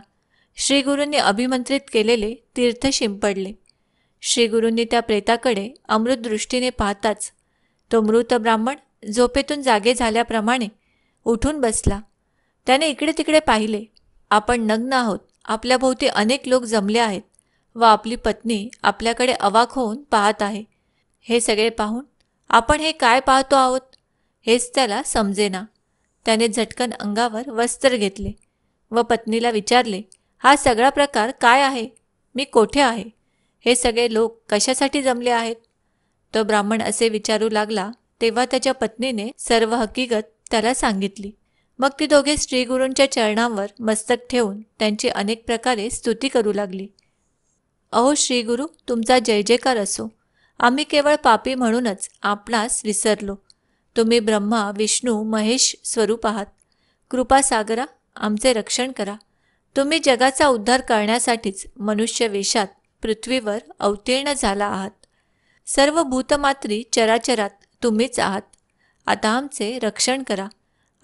श्रीगुरूंनी अभिमंत्रित केलेले तीर्थ शिंपडले श्रीगुरूंनी त्या प्रेताकडे अमृतदृष्टीने पाहताच तो मृत ब्राह्मण झोपेतून जागे झाल्याप्रमाणे उठून बसला त्याने इकडे तिकडे पाहिले आपण नग्न आहोत आपल्याभोवती अनेक लोक जमले आहेत व आपली पत्नी आपल्याकडे अवाक होऊन पाहत आहे हे सगळे पाहून आपण हे काय पाहतो आहोत हेच त्याला समजेना त्याने झटकन अंगावर वस्त्र घेतले व पत्नीला विचारले हा सगळा प्रकार काय आहे मी कोठे आहे हे सगळे लोक कशासाठी जमले आहेत तो ब्राह्मण असे विचारू लागला तेव्हा त्याच्या पत्नीने सर्व हकीकत त्याला सांगितली मग ती दोघे श्रीगुरूंच्या चरणांवर मस्तक ठेवून त्यांची अनेक प्रकारे स्तुती करू लागली अहो श्रीगुरु तुमचा जय जयकार असो आम्ही केवळ पापी म्हणूनच आपणास विसरलो तुम्ही ब्रह्मा विष्णू महेश स्वरूप आहात कृपासागरा आमचे रक्षण करा तुम्ही जगाचा उद्धार करण्यासाठीच मनुष्य वेशात पृथ्वीवर अवतीर्ण झाला आहात सर्व भूतमात्री चराचरात तुम्हीच आहात आता आमचे रक्षण करा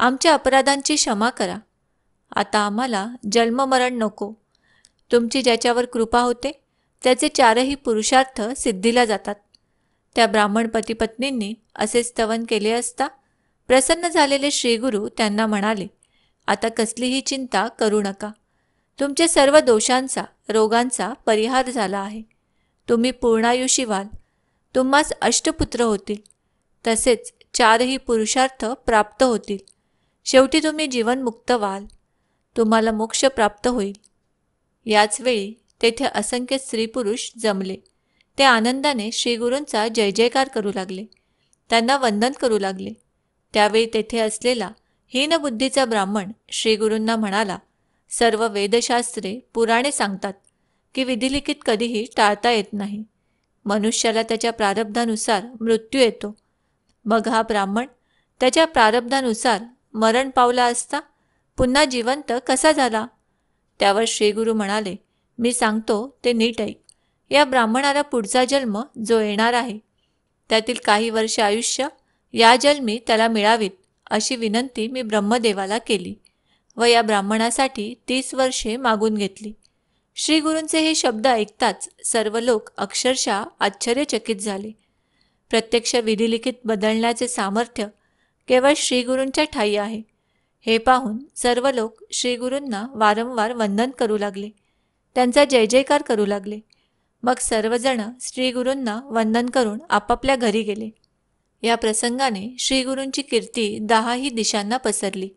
आमच्या अपराधांची क्षमा करा आता आम्हाला जन्ममरण नको तुमची ज्याच्यावर कृपा होते त्याचे चारही पुरुषार्थ सिद्धीला जातात त्या ब्राह्मण पतीपत्नींनी असे स्तवन केले असता प्रसन्न झालेले श्रीगुरु त्यांना म्हणाले आता कसलीही चिंता करू नका तुमच्या सर्व दोषांचा रोगांचा परिहार झाला आहे तुम्ही पूर्णायुषी व्हाल तुम्हास अष्टपुत्र होतील तसेच चारही पुरुषार्थ प्राप्त होतील शेवटी तुम्ही जीवनमुक्त व्हाल तुम्हाला मोक्ष प्राप्त होईल याचवेळी तेथे असंख्य स्त्रीपुरुष जमले ते आनंदाने श्रीगुरूंचा जय जयकार करू लागले त्यांना वंदन करू लागले त्यावेळी तेथे असलेला हीनबुद्धीचा ब्राह्मण श्रीगुरूंना म्हणाला सर्व वेदशास्त्रे पुराणे सांगतात की विधिलिखित कधीही टाळता येत नाही मनुष्याला त्याच्या प्रारब्धानुसार मृत्यू येतो मग हा ब्राह्मण त्याच्या प्रारब्धानुसार मरण पावला असता पुन्हा जिवंत कसा झाला त्यावर श्रीगुरू म्हणाले मी सांगतो ते नीट ऐक या ब्राह्मणाला पुढचा जन्म जो येणार आहे त्यातील काही वर्ष आयुष्य या जन्मी त्याला मिळावीत अशी विनंती मी ब्रह्मदेवाला केली व या ब्राह्मणासाठी तीस वर्षे मागून घेतली श्रीगुरूंचे हे शब्द ऐकताच सर्व लोक अक्षरशः आश्चर्यचकित झाले प्रत्यक्ष विधिलिखित बदलण्याचे सामर्थ्य केवळ श्रीगुरूंच्या ठाई आहे हे पाहून सर्व लोक श्रीगुरूंना वारंवार वंदन करू लागले त्यांचा जय जयकार करू लागले मग सर्वजण श्रीगुरूंना वंदन करून आपापल्या घरी गेले या प्रसंगाने श्रीगुरूंची कीर्ती दहाही दिशांना पसरली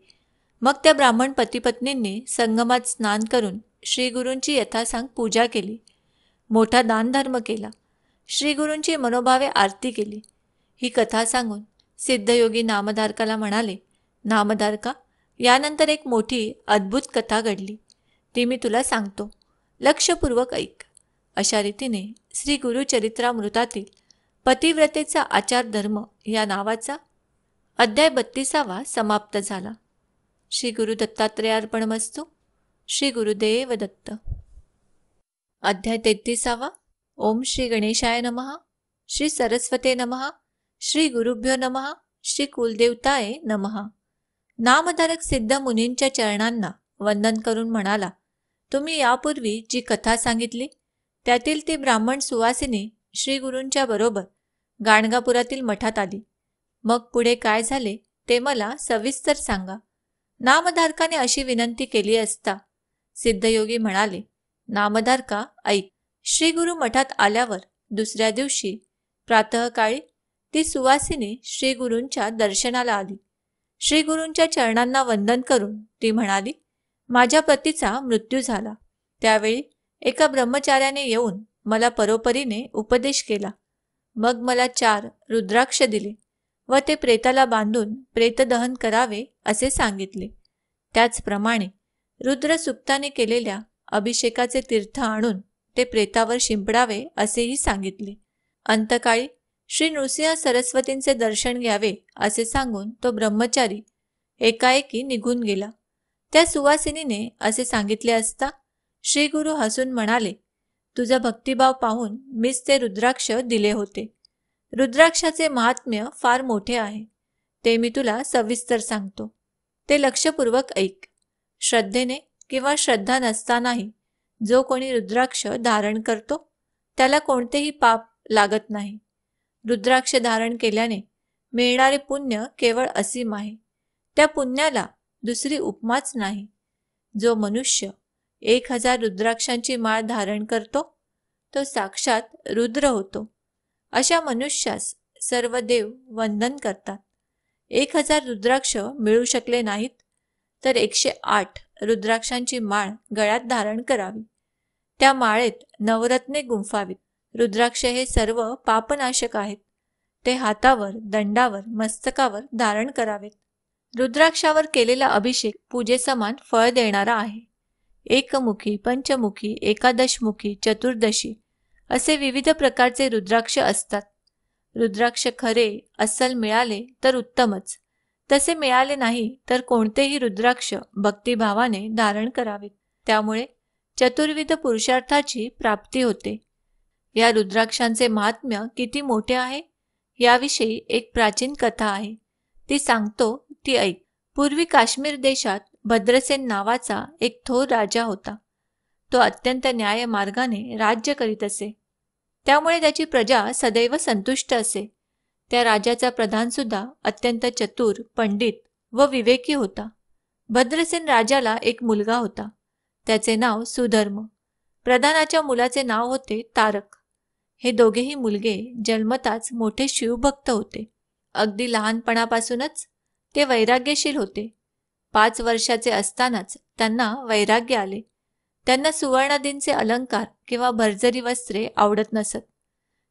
मग त्या ब्राह्मण पतीपत्नींनी संगमात स्नान करून श्रीगुरूंची यथासांग पूजा केली मोठा दानधर्म केला श्रीगुरूंची मनोभावे आरती केली ही कथा सांगून सिद्धयोगी नामधारकाला म्हणाले नामधारका यानंतर एक मोठी अद्भुत कथा घडली ती मी तुला सांगतो लक्षपूर्वक ऐक अशा रीतीने श्री गुरुचरित्रामृतातील पतिव्रतेचा आचार धर्म या नावाचा अध्याय बत्तीसावा समाप्त झाला श्री गुरु दत्तात्रयार्पण मस्तू श्री गुरुदेव दत्त अध्याय तेहतीसावा ओम श्री गणेशाय नमहा श्री सरस्वते नमहा श्री गुरुभ्यो नमहा श्री कुलदेवताय नमहा नामधारक सिद्ध मुनींच्या चरणांना वंदन करून म्हणाला तुम्ही यापूर्वी जी कथा सांगितली त्यातील ती ब्राह्मण सुवासिनी श्रीगुरूंच्या बरोबर गाणगापुरातील मठात आली मग पुढे काय झाले ते मला सविस्तर सांगा नामधारकाने अशी विनंती केली असता सिद्धयोगी म्हणाले नामधारका ऐक गुरु मठात आल्यावर दुसऱ्या दिवशी प्रातःकाळी ती सुवासिनी श्रीगुरूंच्या दर्शनाला आली श्रीगुरूंच्या चरणांना वंदन करून ती म्हणाली माझ्या पतीचा मृत्यू झाला त्यावेळी एका ब्रह्मचार्याने येऊन मला परोपरीने उपदेश केला मग मला चार रुद्राक्ष दिले व ते प्रेताला बांधून प्रेतदहन करावे असे सांगितले त्याचप्रमाणे सुप्ताने केलेल्या अभिषेकाचे तीर्थ आणून ते प्रेतावर शिंपडावे असेही सांगितले अंतकाळी श्री नृसिंह सरस्वतींचे दर्शन घ्यावे असे सांगून तो ब्रह्मचारी एकाएकी निघून गेला त्या सुवासिनीने असे सांगितले असता श्री गुरु हसून म्हणाले तुझा भक्तिभाव पाहून मीच ते रुद्राक्ष दिले होते रुद्राक्षाचे महात्म्य फार मोठे आहे ते मी तुला सविस्तर सांगतो ते लक्षपूर्वक ऐक श्रद्धेने किंवा श्रद्धा नसतानाही जो कोणी रुद्राक्ष धारण करतो त्याला कोणतेही पाप लागत नाही रुद्राक्ष धारण केल्याने मिळणारे पुण्य केवळ असीम आहे त्या पुण्याला दुसरी उपमाच नाही जो मनुष्य एक हजार रुद्राक्षांची माळ धारण करतो तो साक्षात रुद्र होतो अशा मनुष्यास सर्व देव वंदन करतात एक हजार रुद्राक्ष मिळू शकले नाहीत तर एकशे आठ रुद्राक्षांची माळ गळ्यात धारण करावी त्या माळेत नवरत्ने गुंफावीत रुद्राक्ष हे सर्व पापनाशक आहेत ते हातावर दंडावर मस्तकावर धारण करावेत रुद्राक्षावर केलेला अभिषेक पूजेसमान फळ देणारा आहे एकमुखी पंचमुखी एकादशमुखी चतुर्दशी असे विविध प्रकारचे रुद्राक्ष असतात रुद्राक्ष खरे अस्सल मिळाले तर उत्तमच तसे मिळाले नाही तर कोणतेही रुद्राक्ष भक्तिभावाने धारण करावेत त्यामुळे चतुर्विध पुरुषार्थाची प्राप्ती होते या रुद्राक्षांचे महात्म्य किती मोठे आहे याविषयी एक प्राचीन कथा आहे ती सांगतो ती ऐक पूर्वी काश्मीर देशात भद्रसेन नावाचा एक थोर राजा होता तो अत्यंत न्याय मार्गाने राज्य करीत असे त्यामुळे त्याची प्रजा सदैव संतुष्ट असे त्या राजाचा प्रधान सुद्धा अत्यंत चतुर पंडित व विवेकी होता भद्रसेन राजाला एक मुलगा होता त्याचे नाव सुधर्म प्रधानाच्या मुलाचे नाव होते तारक हे दोघेही मुलगे जन्मताच मोठे शिवभक्त होते अगदी लहानपणापासूनच ते वैराग्यशील होते पाच वर्षाचे असतानाच त्यांना वैराग्य आले त्यांना सुवर्णादींचे अलंकार किंवा भरजरी वस्त्रे आवडत नसत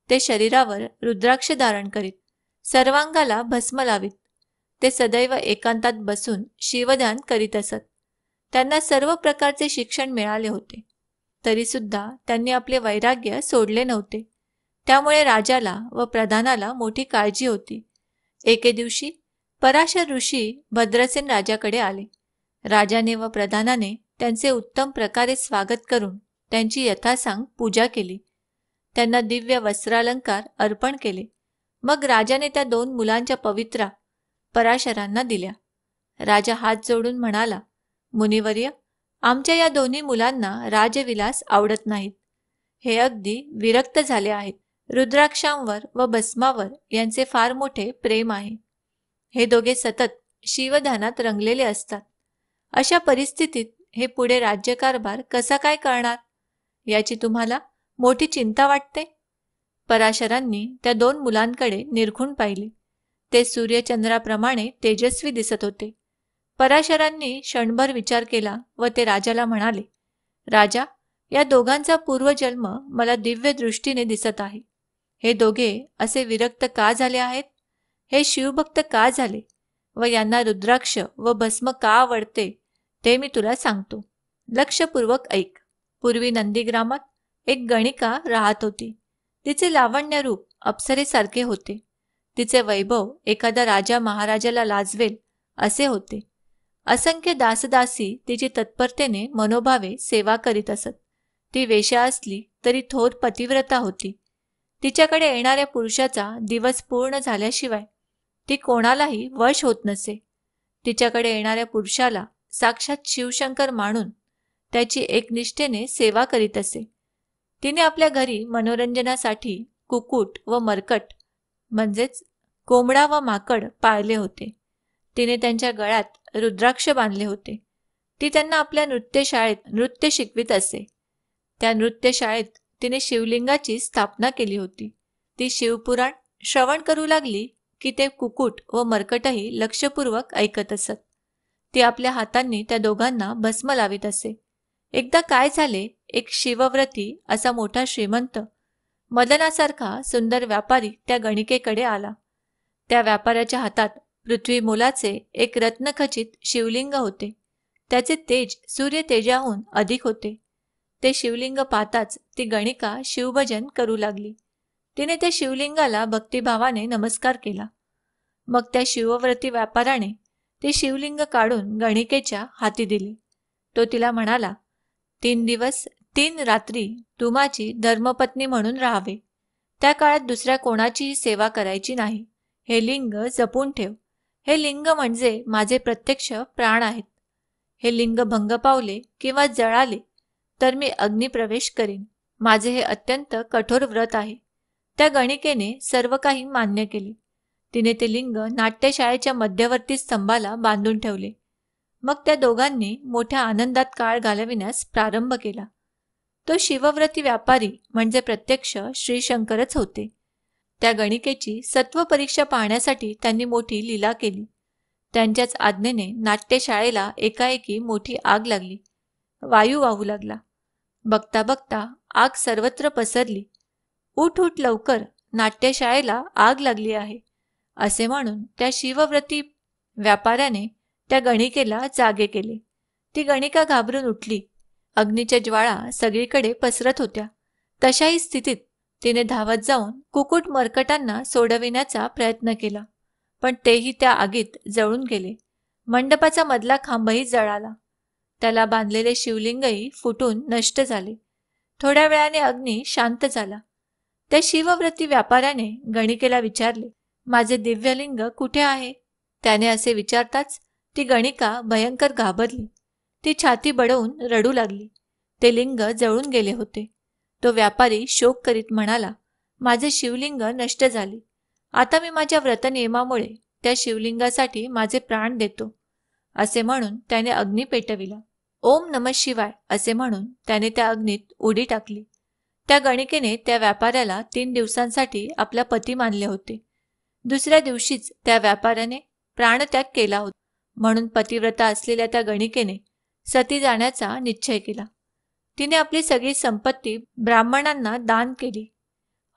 ते शरीरावर रुद्राक्ष धारण करीत सर्वांगाला भस्म लावीत ते सदैव एकांतात बसून शिवध्यान करीत असत त्यांना सर्व प्रकारचे शिक्षण मिळाले होते तरीसुद्धा त्यांनी आपले वैराग्य सोडले नव्हते त्यामुळे राजाला व प्रधानाला मोठी काळजी होती एके दिवशी पराशर ऋषी भद्रसेन राजाकडे आले राजाने व प्रधानाने त्यांचे उत्तम प्रकारे स्वागत करून त्यांची यथासांग पूजा केली त्यांना दिव्य वस्त्रालंकार अर्पण केले मग राजाने त्या दोन मुलांच्या पवित्रा पराशरांना दिल्या राजा हात जोडून म्हणाला मुनिवर्य आमच्या या दोन्ही मुलांना राजविलास आवडत नाहीत हे अगदी विरक्त झाले आहेत रुद्राक्षांवर व भस्मावर यांचे फार मोठे प्रेम आहे हे दोघे सतत शिवधानात रंगलेले असतात अशा परिस्थितीत हे पुढे राज्यकारभार कसा काय करणार याची तुम्हाला मोठी चिंता वाटते पराशरांनी त्या दोन मुलांकडे निरखून पाहिले ते सूर्यचंद्राप्रमाणे तेजस्वी दिसत होते पराशरांनी क्षणभर विचार केला व ते राजाला म्हणाले राजा या दोघांचा पूर्वजन्म मला दिव्य दृष्टीने दिसत आहे हे दोघे असे विरक्त का झाले आहेत हे शिवभक्त का झाले व यांना रुद्राक्ष व भस्म का आवडते ते मी तुला सांगतो लक्षपूर्वक ऐक पूर्वी नंदीग्रामात एक गणिका राहत होती तिचे लावण्य रूप अप्सरेसारखे होते तिचे वैभव एखादा राजा महाराजाला लाजवेल असे होते असंख्य दासदासी तिची तत्परतेने मनोभावे सेवा करीत असत ती वेशा असली तरी थोर पतिव्रता होती तिच्याकडे येणाऱ्या पुरुषाचा दिवस पूर्ण झाल्याशिवाय ती कोणालाही वश होत नसे तिच्याकडे येणाऱ्या पुरुषाला साक्षात शिवशंकर मानून त्याची एकनिष्ठेने सेवा करीत असे तिने आपल्या घरी मनोरंजनासाठी कुकुट व मरकट म्हणजेच कोंबडा व माकड पाळले होते तिने त्यांच्या गळ्यात रुद्राक्ष बांधले होते ती त्यांना आपल्या नृत्यशाळेत नृत्य शिकवित असे त्या नृत्यशाळेत तिने शिवलिंगाची स्थापना केली होती ती शिवपुराण श्रवण करू लागली की ते कुकुट व मरकटही लक्षपूर्वक ऐकत असत ते आपल्या हातांनी त्या दोघांना भस्म लावित असे एकदा काय झाले एक शिवव्रती असा मोठा श्रीमंत मदनासारखा सुंदर व्यापारी त्या गणिकेकडे आला त्या व्यापाऱ्याच्या हातात पृथ्वी मोलाचे एक रत्नखचित शिवलिंग होते त्याचे तेज सूर्य तेजाहून अधिक होते ते शिवलिंग पाहताच ती गणिका शिवभजन करू लागली तिने त्या शिवलिंगाला भक्तिभावाने नमस्कार केला मग त्या शिवव्रती व्यापाराने ते शिवलिंग काढून गणिकेच्या हाती दिले तो तिला म्हणाला तीन दिवस तीन रात्री तू माझी धर्मपत्नी म्हणून राहावे त्या काळात दुसऱ्या कोणाचीही सेवा करायची नाही हे लिंग जपून ठेव हे लिंग म्हणजे माझे प्रत्यक्ष प्राण आहेत हे लिंग भंग पावले किंवा जळाले तर मी अग्निप्रवेश करीन माझे हे अत्यंत कठोर व्रत आहे त्या गणिकेने सर्व काही मान्य केले तिने ते लिंग नाट्यशाळेच्या मध्यवर्ती स्तंभाला बांधून ठेवले मग त्या दोघांनी मोठ्या आनंदात काळ घालविण्यास प्रारंभ केला तो शिवव्रती व्यापारी म्हणजे प्रत्यक्ष श्रीशंकरच होते त्या गणिकेची सत्व परीक्षा पाहण्यासाठी त्यांनी मोठी लीला केली त्यांच्याच आज्ञेने नाट्यशाळेला एकाएकी मोठी आग लागली वायू वाहू लागला बघता बघता आग सर्वत्र पसरली उठ उठ लवकर नाट्यशाळेला आग लागली आहे असे म्हणून त्या शिवव्रती व्यापाऱ्याने त्या गणिकेला जागे केले ती गणिका घाबरून उठली अग्नीच्या ज्वाळा सगळीकडे पसरत होत्या तशाही स्थितीत तिने धावत जाऊन कुकुट मरकटांना सोडविण्याचा प्रयत्न केला पण तेही त्या आगीत जळून गेले मंडपाचा मधला खांबही जळाला त्याला बांधलेले शिवलिंगही फुटून नष्ट झाले थोड्या वेळाने अग्नी शांत झाला त्या शिवव्रती व्यापाऱ्याने गणिकेला विचारले माझे दिव्यलिंग कुठे आहे त्याने असे विचारताच ती गणिका भयंकर घाबरली ती छाती बडवून रडू लागली ते लिंग जळून गेले होते तो व्यापारी शोक करीत म्हणाला माझे शिवलिंग नष्ट झाले आता मी माझ्या व्रतनियमामुळे त्या शिवलिंगासाठी माझे प्राण देतो असे म्हणून त्याने अग्नी पेटविला ओम नम शिवाय असे म्हणून त्याने त्या अग्नीत उडी टाकली त्या गणिकेने त्या व्यापाऱ्याला तीन दिवसांसाठी आपला पती मानले होते दुसऱ्या दिवशीच त्या व्यापाऱ्याने प्राणत्याग केला होता म्हणून पतिव्रता असलेल्या त्या गणिकेने सती जाण्याचा निश्चय केला तिने आपली सगळी संपत्ती ब्राह्मणांना दान केली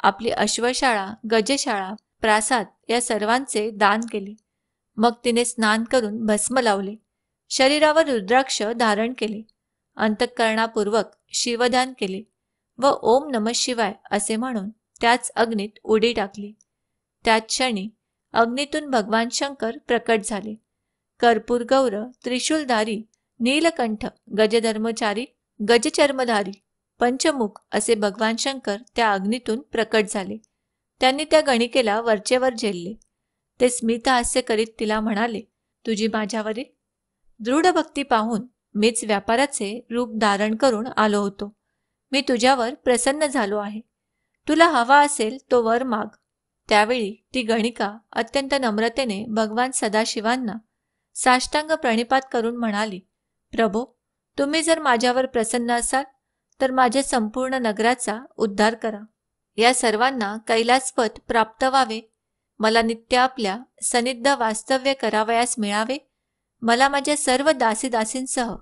आपली अश्वशाळा गजशाळा प्रासाद या सर्वांचे दान केले मग तिने स्नान करून भस्म लावले शरीरावर रुद्राक्ष धारण केले अंतःकरणापूर्वक शिवदान केले व ओम नम शिवाय असे म्हणून त्याच अग्नीत उडी टाकली त्याच क्षणी अग्नीतून भगवान शंकर प्रकट झाले कर्पूर गौर त्रिशूलधारी नीलकंठ गजधर्मचारी गजचर्मधारी पंचमुख असे भगवान शंकर त्या अग्नीतून प्रकट झाले त्यांनी त्या गणिकेला वरचेवर झेलले ते स्मित हास्य करीत तिला म्हणाले तुझी माझ्यावरील दृढ भक्ती पाहून मीच व्यापाराचे रूप धारण करून आलो होतो मी तुझ्यावर प्रसन्न झालो आहे तुला हवा असेल तो वर माग त्यावेळी ती गणिका अत्यंत नम्रतेने भगवान सदाशिवांना साष्टांग प्रणिपात करून म्हणाली प्रभो तुम्ही जर माझ्यावर प्रसन्न असाल तर माझ्या संपूर्ण नगराचा उद्धार करा या सर्वांना कैलासपद प्राप्त व्हावे मला नित्य आपल्या सनिद्ध वास्तव्य करावयास मिळावे मला माझ्या सर्व दासीदासींसह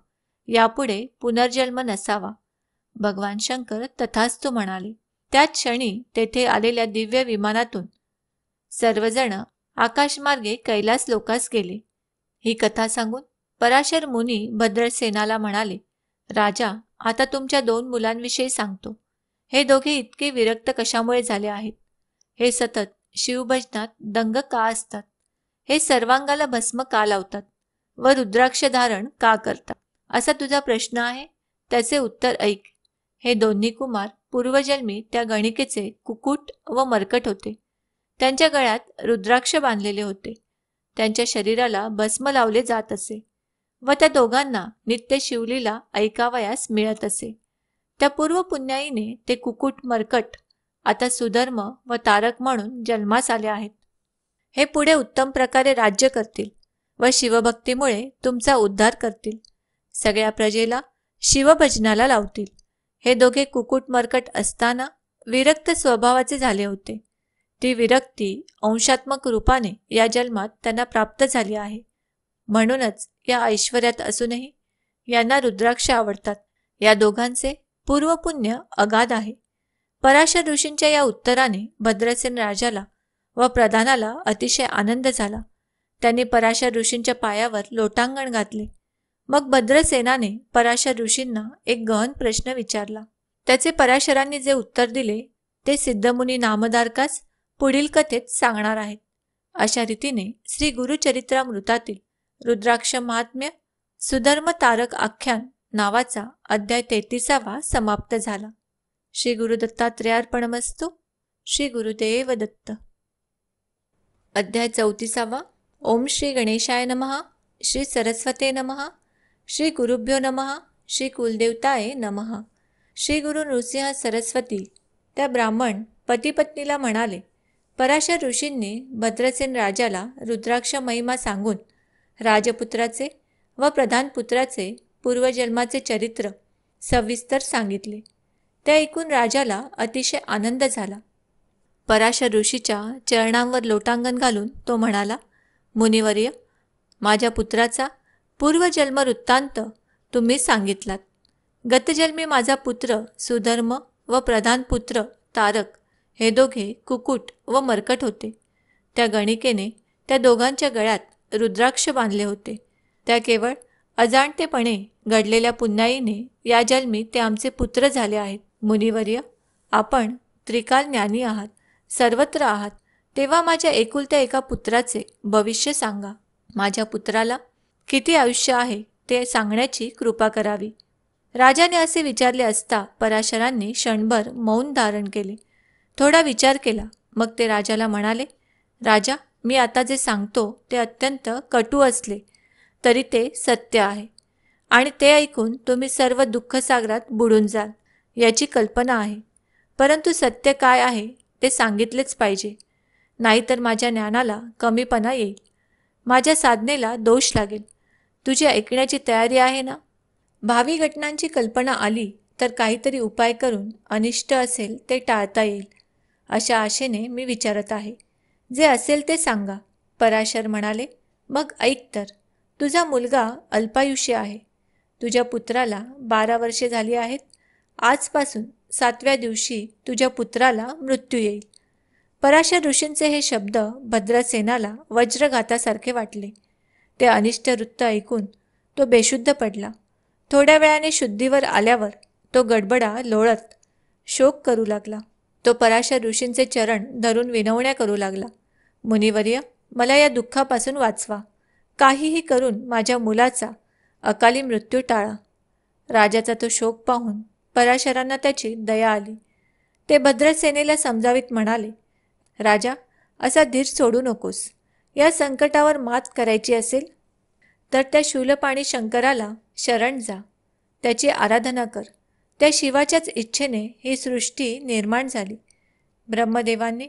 यापुढे पुनर्जन्म नसावा भगवान शंकर तथास्तु म्हणाले त्याच क्षणी तेथे आलेल्या दिव्य विमानातून सर्वजण आकाशमार्गे कैलास लोकास गेले ही कथा सांगून पराशर मुनी भद्रसेनाला म्हणाले राजा आता तुमच्या दोन मुलांविषयी सांगतो हे दोघे इतके विरक्त कशामुळे झाले आहेत हे सतत शिवभजनात दंग का असतात हे सर्वांगाला भस्म का लावतात व रुद्राक्ष धारण का करतात असा तुझा प्रश्न आहे त्याचे उत्तर ऐक हे दोन्ही कुमार पूर्वजन्मी त्या गणिकेचे कुकुट व मरकट होते त्यांच्या गळ्यात रुद्राक्ष बांधलेले होते त्यांच्या शरीराला भस्म लावले जात असे व त्या दोघांना नित्य शिवलीला ऐकावयास मिळत असे त्या पूर्व पुण्याईने ते कुकुट मरकट आता सुधर्म व तारक म्हणून जन्मास आले आहेत हे पुढे उत्तम प्रकारे राज्य करतील व शिवभक्तीमुळे तुमचा उद्धार करतील सगळ्या प्रजेला शिवभजनाला लावतील हे दोघे कुकुट मरकट असताना विरक्त स्वभावाचे झाले होते ती विरक्ती अंशात्मक रूपाने या जन्मात त्यांना प्राप्त झाली आहे म्हणूनच या ऐश्वर्यात असूनही यांना रुद्राक्ष आवडतात या दोघांचे पूर्वपुण्य अगाध आहे पराशर ऋषींच्या या उत्तराने भद्रसेन राजाला व प्रधानाला अतिशय आनंद झाला त्यांनी पराशर ऋषींच्या पायावर लोटांगण घातले मग भद्रसेनाने पराशर ऋषींना एक गहन प्रश्न विचारला त्याचे पराशरांनी जे उत्तर दिले ते सिद्धमुनी नामदारकास पुढील कथेत सांगणार आहेत अशा रीतीने श्री गुरुचरित्रामृतातील रुद्राक्ष महात्म्य सुधर्म तारक आख्यान नावाचा अध्याय तेहतीसावा समाप्त झाला श्री मस्तो श्री गुरुदेव दत्त अध्याय चौतीसावा ओम श्री गणेशाय नमहा श्री सरस्वते नमहा श्री गुरुभ्यो नमः श्री कुलदेवताये नमः श्री गुरु नृसिंह सरस्वती त्या ब्राह्मण पतीपत्नीला म्हणाले पराशर ऋषींनी भद्रसेन राजाला रुद्राक्ष महिमा सांगून राजपुत्राचे व प्रधानपुत्राचे पूर्वजन्माचे चरित्र सविस्तर सांगितले त्या ऐकून राजाला अतिशय आनंद झाला पराशर ऋषीच्या चरणांवर लोटांगण घालून तो म्हणाला मुनिवर्य माझ्या पुत्राचा पूर्वजन्म वृत्तांत तुम्ही सांगितलात गतजन्मी माझा पुत्र सुधर्म व प्रधान पुत्र तारक हे दोघे कुकुट व मरकट होते त्या गणिकेने त्या दोघांच्या गळ्यात रुद्राक्ष बांधले होते त्या केवळ अजाणतेपणे घडलेल्या पुन्हाईने या जन्मी ते आमचे पुत्र झाले आहेत मुनिवर्य आपण त्रिकाल ज्ञानी आहात सर्वत्र आहात तेव्हा माझ्या एकुलत्या एका पुत्राचे भविष्य सांगा माझ्या पुत्राला किती आयुष्य आहे ते सांगण्याची कृपा करावी राजाने असे विचारले असता पराशरांनी क्षणभर मौन धारण केले थोडा विचार केला मग ते राजाला म्हणाले राजा मी आता जे सांगतो ते अत्यंत कटू असले तरी ते सत्य आहे आणि ते ऐकून तुम्ही सर्व दुःखसागरात बुडून जाल याची कल्पना आहे परंतु सत्य काय आहे ते सांगितलेच पाहिजे नाहीतर माझ्या ज्ञानाला कमीपणा येईल माझ्या साधनेला दोष लागेल तुझी ऐकण्याची तयारी आहे ना भावी घटनांची कल्पना आली तर काहीतरी उपाय करून अनिष्ट असेल ते टाळता येईल अशा आशेने मी विचारत आहे जे असेल ते सांगा पराशर म्हणाले मग ऐक तर तुझा मुलगा अल्पायुषी आहे तुझ्या पुत्राला बारा वर्षे झाली आहेत आजपासून सातव्या दिवशी तुझ्या पुत्राला मृत्यू येईल पराशर ऋषींचे हे शब्द भद्रसेनाला वज्रघातासारखे वाटले ते अनिष्ट वृत्त ऐकून तो बेशुद्ध पडला थोड्या वेळाने शुद्धीवर आल्यावर तो गडबडा लोळत शोक करू लागला तो पराशर ऋषींचे चरण धरून विनवण्या करू लागला मुनिवर्य मला या दुःखापासून वाचवा काहीही करून माझ्या मुलाचा अकाली मृत्यू टाळा राजाचा तो शोक पाहून पराशरांना त्याची दया आली ते भद्रसेनेला समजावीत म्हणाले राजा असा धीर सोडू नकोस या संकटावर मात करायची असेल तर त्या शूलपाणी शंकराला शरण जा त्याची आराधना कर त्या शिवाच्याच इच्छेने ही सृष्टी निर्माण झाली ब्रह्मदेवाने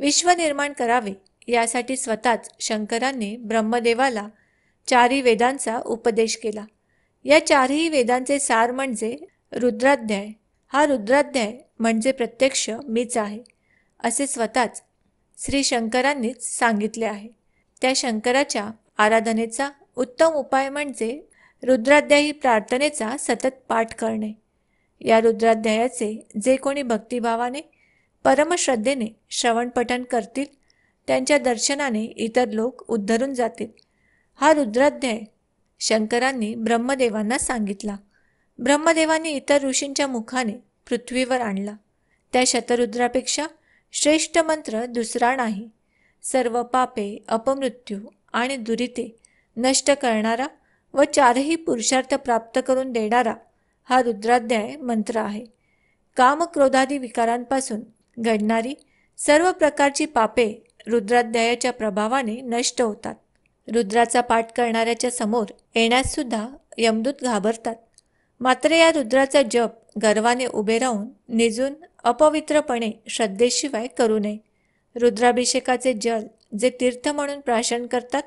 विश्व निर्माण करावे यासाठी स्वतःच शंकराने ब्रह्मदेवाला चारी वेदांचा उपदेश केला या चारही वेदांचे सार म्हणजे रुद्राध्याय हा रुद्राध्याय म्हणजे प्रत्यक्ष मीच आहे असे स्वतःच श्री शंकरांनीच सांगितले आहे त्या शंकराच्या आराधनेचा उत्तम उपाय म्हणजे रुद्राध्यायी प्रार्थनेचा सतत पाठ करणे या रुद्राध्यायाचे जे कोणी भक्तिभावाने परमश्रद्धेने श्रवणपठन करतील त्यांच्या दर्शनाने इतर लोक उद्धरून जातील हा रुद्राध्याय शंकरांनी ब्रह्मदेवांना सांगितला ब्रह्मदेवांनी इतर ऋषींच्या मुखाने पृथ्वीवर आणला त्या शतरुद्रापेक्षा श्रेष्ठ मंत्र दुसरा नाही सर्व पापे अपमृत्यू आणि दुरिते नष्ट करणारा व चारही पुरुषार्थ प्राप्त करून देणारा हा रुद्राध्याय मंत्र आहे कामक्रोधादी विकारांपासून घडणारी सर्व प्रकारची पापे रुद्राध्यायाच्या प्रभावाने नष्ट होतात रुद्राचा पाठ करणाऱ्याच्या समोर येण्यास सुद्धा यमदूत घाबरतात मात्र या रुद्राचा जप गर्वाने उभे राहून निजून अपवित्रपणे श्रद्धेशिवाय करू नये रुद्राभिषेकाचे जल जे तीर्थ म्हणून प्राशन करतात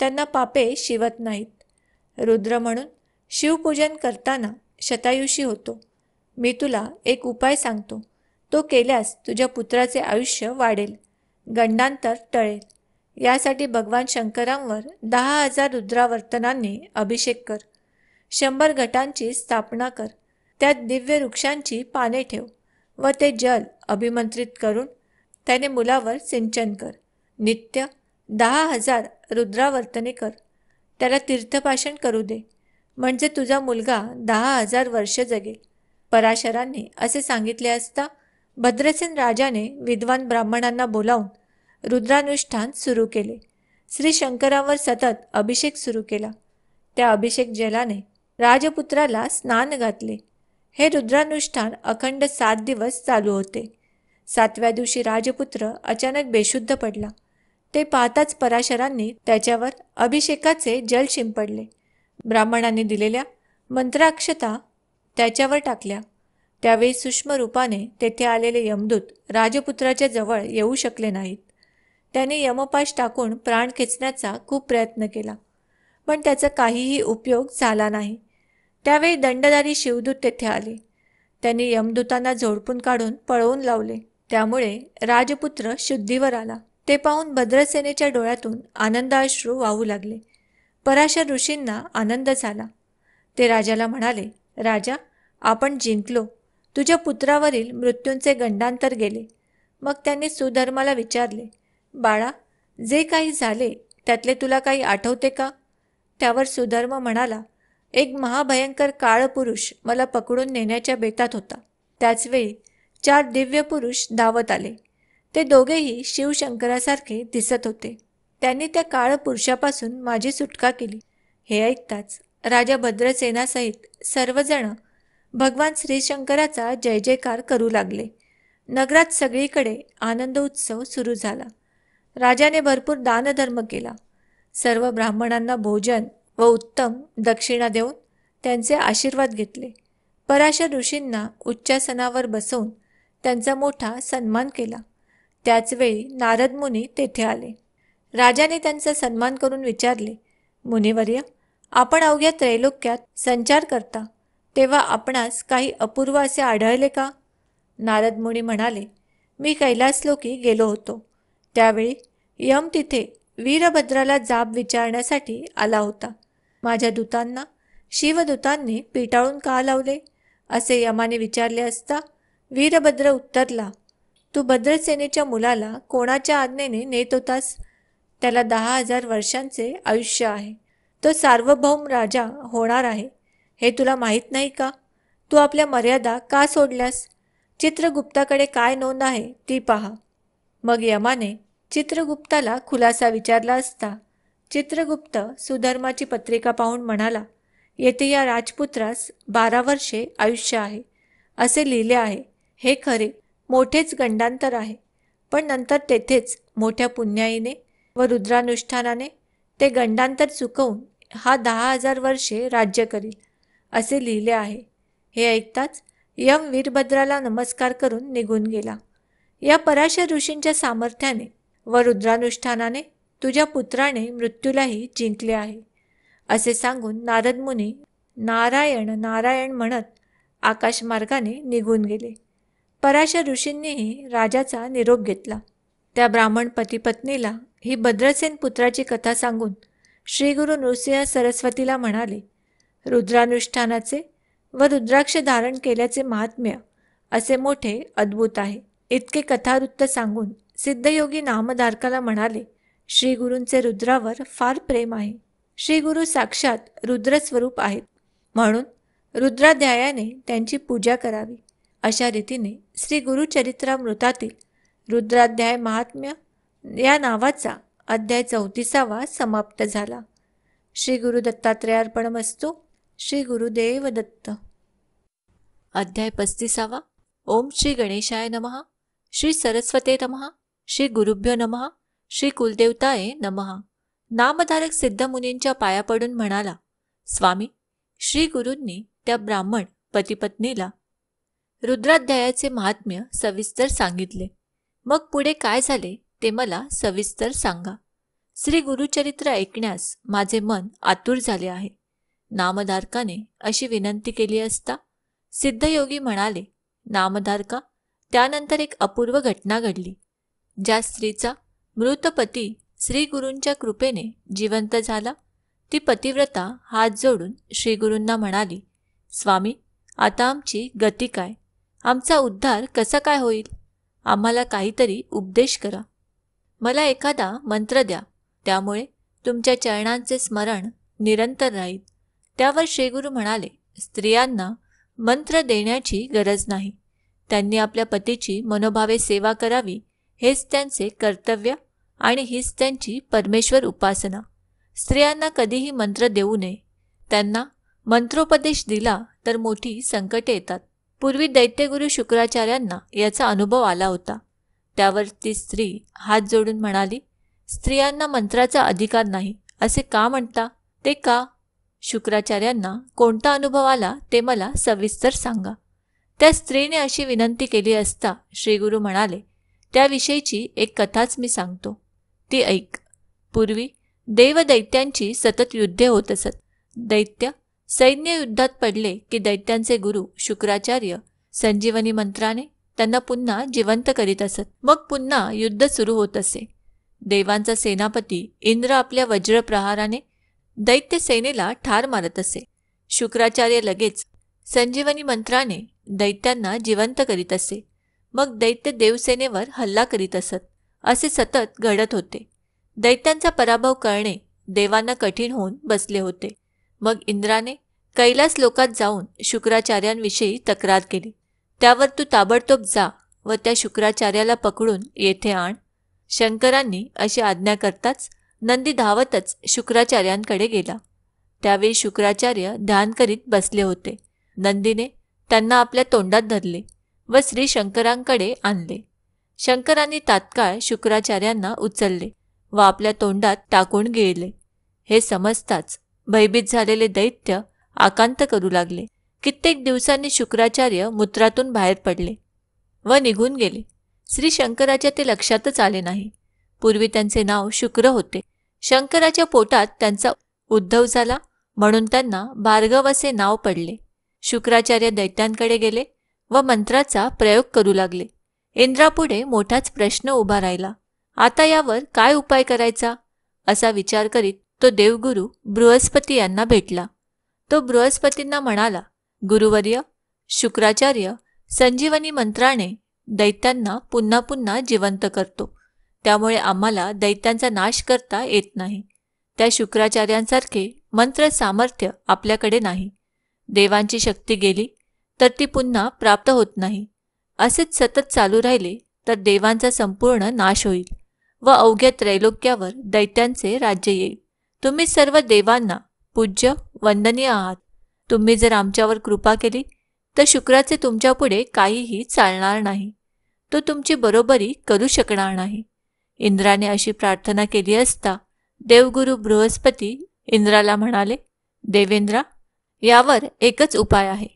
त्यांना पापे शिवत नाहीत रुद्र म्हणून शिवपूजन करताना शतायुषी होतो मी तुला एक उपाय सांगतो तो केल्यास तुझ्या पुत्राचे आयुष्य वाढेल गंडांतर टळेल यासाठी भगवान शंकरांवर दहा हजार रुद्रावर्तनांनी अभिषेक कर शंभर गटांची स्थापना कर त्यात दिव्य वृक्षांची पाने ठेव व ते जल अभिमंत्रित करून त्याने मुलावर सिंचन कर नित्य दहा हजार रुद्रावर्तने कर त्याला तीर्थपाषण करू दे म्हणजे तुझा मुलगा दहा हजार वर्ष जगेल पराशरांनी असे सांगितले असता भद्रसेन राजाने विद्वान ब्राह्मणांना बोलावून रुद्रानुष्ठान सुरू केले श्री शंकरावर सतत अभिषेक सुरू केला त्या अभिषेक जलाने राजपुत्राला स्नान घातले हे रुद्रानुष्ठान अखंड सात दिवस चालू होते सातव्या दिवशी राजपुत्र अचानक बेशुद्ध पडला ते पाहताच पराशरांनी त्याच्यावर अभिषेकाचे जल शिंपडले ब्राह्मणाने दिलेल्या मंत्राक्षता त्याच्यावर टाकल्या त्यावेळी सूक्ष्म रूपाने तेथे आलेले यमदूत राजपुत्राच्या जवळ येऊ शकले नाहीत त्याने यमपाश टाकून प्राण खेचण्याचा खूप प्रयत्न केला पण त्याचा काहीही उपयोग झाला नाही त्यावेळी दंडधारी शिवदूत तेथे आले त्यांनी यमदूतांना झोडपून काढून पळवून लावले त्यामुळे राजपुत्र शुद्धीवर आला ते पाहून भद्रसेनेच्या डोळ्यातून आनंदाश्रू वाहू लागले पराशर ऋषींना आनंद झाला ते राजाला म्हणाले राजा आपण जिंकलो तुझ्या पुत्रावरील मृत्यूंचे गंडांतर गेले मग त्यांनी सुधर्माला विचारले बाळा जे काही झाले त्यातले तुला काही आठवते का त्यावर सुधर्म म्हणाला एक महाभयंकर काळपुरुष मला पकडून नेण्याच्या बेतात होता त्याचवेळी चार दिव्य पुरुष धावत आले ते दोघेही शिवशंकरासारखे दिसत होते त्यांनी त्या काळ पुरुषापासून माझी सुटका केली हे ऐकताच राजा भद्रसेनासहित सर्वजण भगवान श्रीशंकराचा जय जयकार करू लागले नगरात सगळीकडे आनंद उत्सव सुरू झाला राजाने भरपूर दानधर्म केला सर्व ब्राह्मणांना भोजन व उत्तम दक्षिणा देऊन त्यांचे आशीर्वाद घेतले पराशर ऋषींना उच्चासनावर बसवून त्यांचा मोठा सन्मान केला त्याचवेळी नारद मुनी तेथे आले राजाने त्यांचा सन्मान करून विचारले मुनिवर्य आपण अवघ्या त्रैलोक्यात संचार करता तेव्हा आपणास काही अपूर्व असे आढळले का नारद मुनी म्हणाले मी लोकी गेलो होतो त्यावेळी यम तिथे वीरभद्राला जाब विचारण्यासाठी आला होता माझ्या दूतांना शिवदूतांनी पिटाळून का लावले असे यमाने विचारले असता वीरभद्र उत्तरला तू भद्रसेनेच्या मुलाला कोणाच्या आज्ञेने नेत होतास त्याला दहा हजार वर्षांचे आयुष्य आहे तो सार्वभौम राजा होणार आहे हे तुला माहीत नाही का तू आपल्या मर्यादा का सोडल्यास चित्रगुप्ताकडे काय नोंद आहे ती पहा मग यमाने चित्रगुप्ताला खुलासा विचारला असता चित्रगुप्त सुधर्माची पत्रिका पाहून म्हणाला येथे या राजपुत्रास बारा वर्षे आयुष्य आहे असे लिहिले आहे हे खरे मोठेच गंडांतर आहे पण नंतर तेथेच मोठ्या पुण्याईने व रुद्रानुष्ठानाने ते गंडांतर चुकवून हा दहा हजार वर्षे राज्य करील असे लिहिले आहे हे ऐकताच यम वीरभद्राला नमस्कार करून निघून गेला या पराशर ऋषींच्या सामर्थ्याने व रुद्रानुष्ठानाने तुझ्या पुत्राने मृत्यूलाही जिंकले आहे असे सांगून नारद मुनी नारायण नारायण म्हणत आकाशमार्गाने निघून गेले पराशर ऋषींनीही राजाचा निरोप घेतला त्या ब्राह्मण पतीपत्नीला ही भद्रसेन पुत्राची कथा सांगून गुरु नृसिंह सरस्वतीला म्हणाले रुद्रानुष्ठानाचे व रुद्राक्ष धारण केल्याचे महात्म्य असे मोठे अद्भुत आहे इतके कथावृत्त सांगून सिद्धयोगी नामधारकाला म्हणाले श्री गुरूंचे रुद्रावर फार प्रेम आहे श्री गुरु साक्षात रुद्रस्वरूप आहेत म्हणून रुद्राध्यायाने त्यांची पूजा करावी अशा रीतीने श्री गुरुचरित्रामृतातील रुद्राध्याय महात्म्य या नावाचा अध्याय चौतीसावा समाप्त झाला श्री गुरु दत्तात्रयार्पण श्री गुरुदेव दत्त अध्याय पस्तीसावा ओम श्री गणेशाय नमहा श्री सरस्वते नमहा श्री गुरुभ्य नमहा श्री कुलदेवताये नमहा नामधारक सिद्ध मुनींच्या पाया पडून म्हणाला स्वामी श्री गुरूंनी त्या ब्राह्मण पतीपत्नीला रुद्राध्यायाचे महात्म्य सविस्तर सांगितले मग पुढे काय झाले ते मला सविस्तर सांगा श्री गुरुचरित्र ऐकण्यास माझे मन आतुर झाले आहे नामधारकाने अशी विनंती केली असता सिद्धयोगी म्हणाले नामधारका त्यानंतर एक अपूर्व घटना घडली ज्या स्त्रीचा मृतपती श्री गुरूंच्या कृपेने जिवंत झाला ती पतिव्रता हात जोडून श्रीगुरूंना म्हणाली स्वामी आता आमची गती काय आमचा उद्धार कसा काय होईल आम्हाला काहीतरी उपदेश करा मला एखादा मंत्र द्या त्यामुळे तुमच्या चरणांचे स्मरण निरंतर राहील त्यावर श्रीगुरू म्हणाले स्त्रियांना मंत्र देण्याची गरज नाही त्यांनी आपल्या पतीची मनोभावे सेवा करावी हेच त्यांचे कर्तव्य आणि हीच त्यांची परमेश्वर उपासना स्त्रियांना कधीही मंत्र देऊ नये त्यांना मंत्रोपदेश दिला तर मोठी संकटे येतात पूर्वी दैत्यगुरू शुक्राचार्यांना याचा अनुभव आला होता त्यावर ती स्त्री हात जोडून म्हणाली स्त्रियांना मंत्राचा अधिकार नाही असे का म्हणता ते का शुक्राचार्यांना कोणता अनुभव आला ते मला सविस्तर सांगा त्या स्त्रीने अशी विनंती केली असता श्रीगुरु म्हणाले त्याविषयीची एक कथाच मी सांगतो ती ऐक पूर्वी देवदैत्यांची सतत युद्धे होत असत दैत्य सैन्य युद्धात पडले की दैत्यांचे गुरु शुक्राचार्य संजीवनी मंत्राने त्यांना पुन्हा जिवंत करीत असत मग पुन्हा युद्ध सुरू होत असे देवांचा सेनापती इंद्र आपल्या वज्रप्रहाराने दैत्य सेनेला ठार मारत असे शुक्राचार्य लगेच संजीवनी मंत्राने दैत्यांना जिवंत करीत असे मग दैत्य देवसेनेवर हल्ला करीत असत असे सतत घडत होते दैत्यांचा पराभव करणे देवांना कठीण होऊन बसले होते मग इंद्राने कैलास लोकात जाऊन शुक्राचार्यांविषयी तक्रार केली त्यावर तू ताबडतोब जा व त्या शुक्राचार्याला पकडून येथे आण शंकरांनी अशी आज्ञा करताच नंदी धावतच शुक्राचार्यांकडे गेला त्यावेळी शुक्राचार्य ध्यान करीत बसले होते नंदीने त्यांना आपल्या तोंडात धरले व श्री शंकरांकडे आणले शंकरांनी तात्काळ शुक्राचार्यांना उचलले व आपल्या तोंडात टाकून गिळले हे समजताच भयभीत झालेले दैत्य आकांत करू लागले कित्येक दिवसांनी शुक्राचार्य मूत्रातून बाहेर पडले व निघून गेले श्री शंकराच्या ते लक्षातच आले नाही पूर्वी त्यांचे नाव शुक्र होते शंकराच्या पोटात त्यांचा उद्धव झाला म्हणून त्यांना भार्गव असे नाव पडले शुक्राचार्य दैत्यांकडे गेले व मंत्राचा प्रयोग करू लागले इंद्रापुढे मोठाच प्रश्न उभा राहिला आता यावर काय उपाय करायचा असा विचार करीत तो देवगुरू बृहस्पती यांना भेटला तो बृहस्पतींना म्हणाला गुरुवर्य शुक्राचार्य संजीवनी मंत्राने दैत्यांना पुन्हा पुन्हा जिवंत करतो त्यामुळे आम्हाला दैत्यांचा नाश करता येत नाही त्या शुक्राचार्यांसारखे मंत्र सामर्थ्य आपल्याकडे नाही देवांची शक्ती गेली तर ती पुन्हा प्राप्त होत नाही असेच सतत चालू राहिले तर देवांचा संपूर्ण नाश होईल व अवघ्या त्रैलोक्यावर दैत्यांचे राज्य येईल तुम्ही सर्व देवांना पूज्य वंदनीय आहात तुम्ही जर आमच्यावर कृपा केली तर शुक्राचे तुमच्यापुढे काहीही चालणार नाही तो तुमची बरोबरी करू शकणार नाही इंद्राने अशी प्रार्थना केली असता देवगुरु बृहस्पती इंद्राला म्हणाले देवेंद्रा यावर एकच उपाय आहे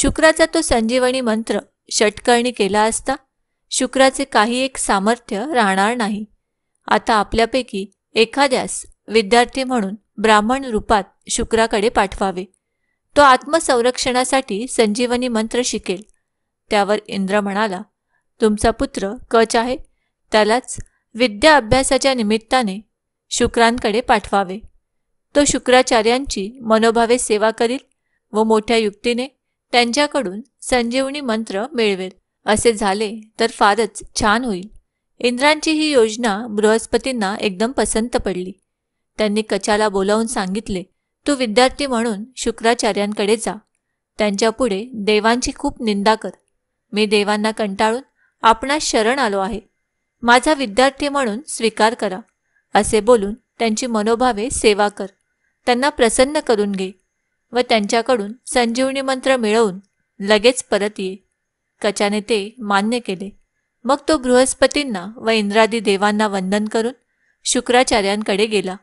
शुक्राचा तो संजीवनी मंत्र षटकर्णी केला असता शुक्राचे काही एक सामर्थ्य राहणार नाही आता आपल्यापैकी एखाद्यास विद्यार्थी म्हणून ब्राह्मण रूपात शुक्राकडे पाठवावे तो आत्मसंरक्षणासाठी संजीवनी मंत्र शिकेल त्यावर इंद्र म्हणाला तुमचा पुत्र कच आहे त्यालाच विद्या अभ्यासाच्या निमित्ताने शुक्रांकडे पाठवावे तो शुक्राचार्यांची मनोभावे सेवा करील व मोठ्या युक्तीने त्यांच्याकडून संजीवनी मंत्र मिळवेल असे झाले तर फारच छान होईल इंद्रांची ही योजना बृहस्पतींना एकदम पसंत पडली त्यांनी कचाला बोलावून सांगितले तू विद्यार्थी म्हणून शुक्राचार्यांकडे जा त्यांच्यापुढे देवांची खूप निंदा कर मी देवांना कंटाळून आपणास शरण आलो आहे माझा विद्यार्थी म्हणून स्वीकार करा असे बोलून त्यांची मनोभावे सेवा कर त्यांना प्रसन्न करून घे व त्यांच्याकडून संजीवनी मंत्र मिळवून लगेच परत ये कचाने ते मान्य केले मग तो बृहस्पतींना व इंद्रादी देवांना वंदन करून शुक्राचार्यांकडे गेला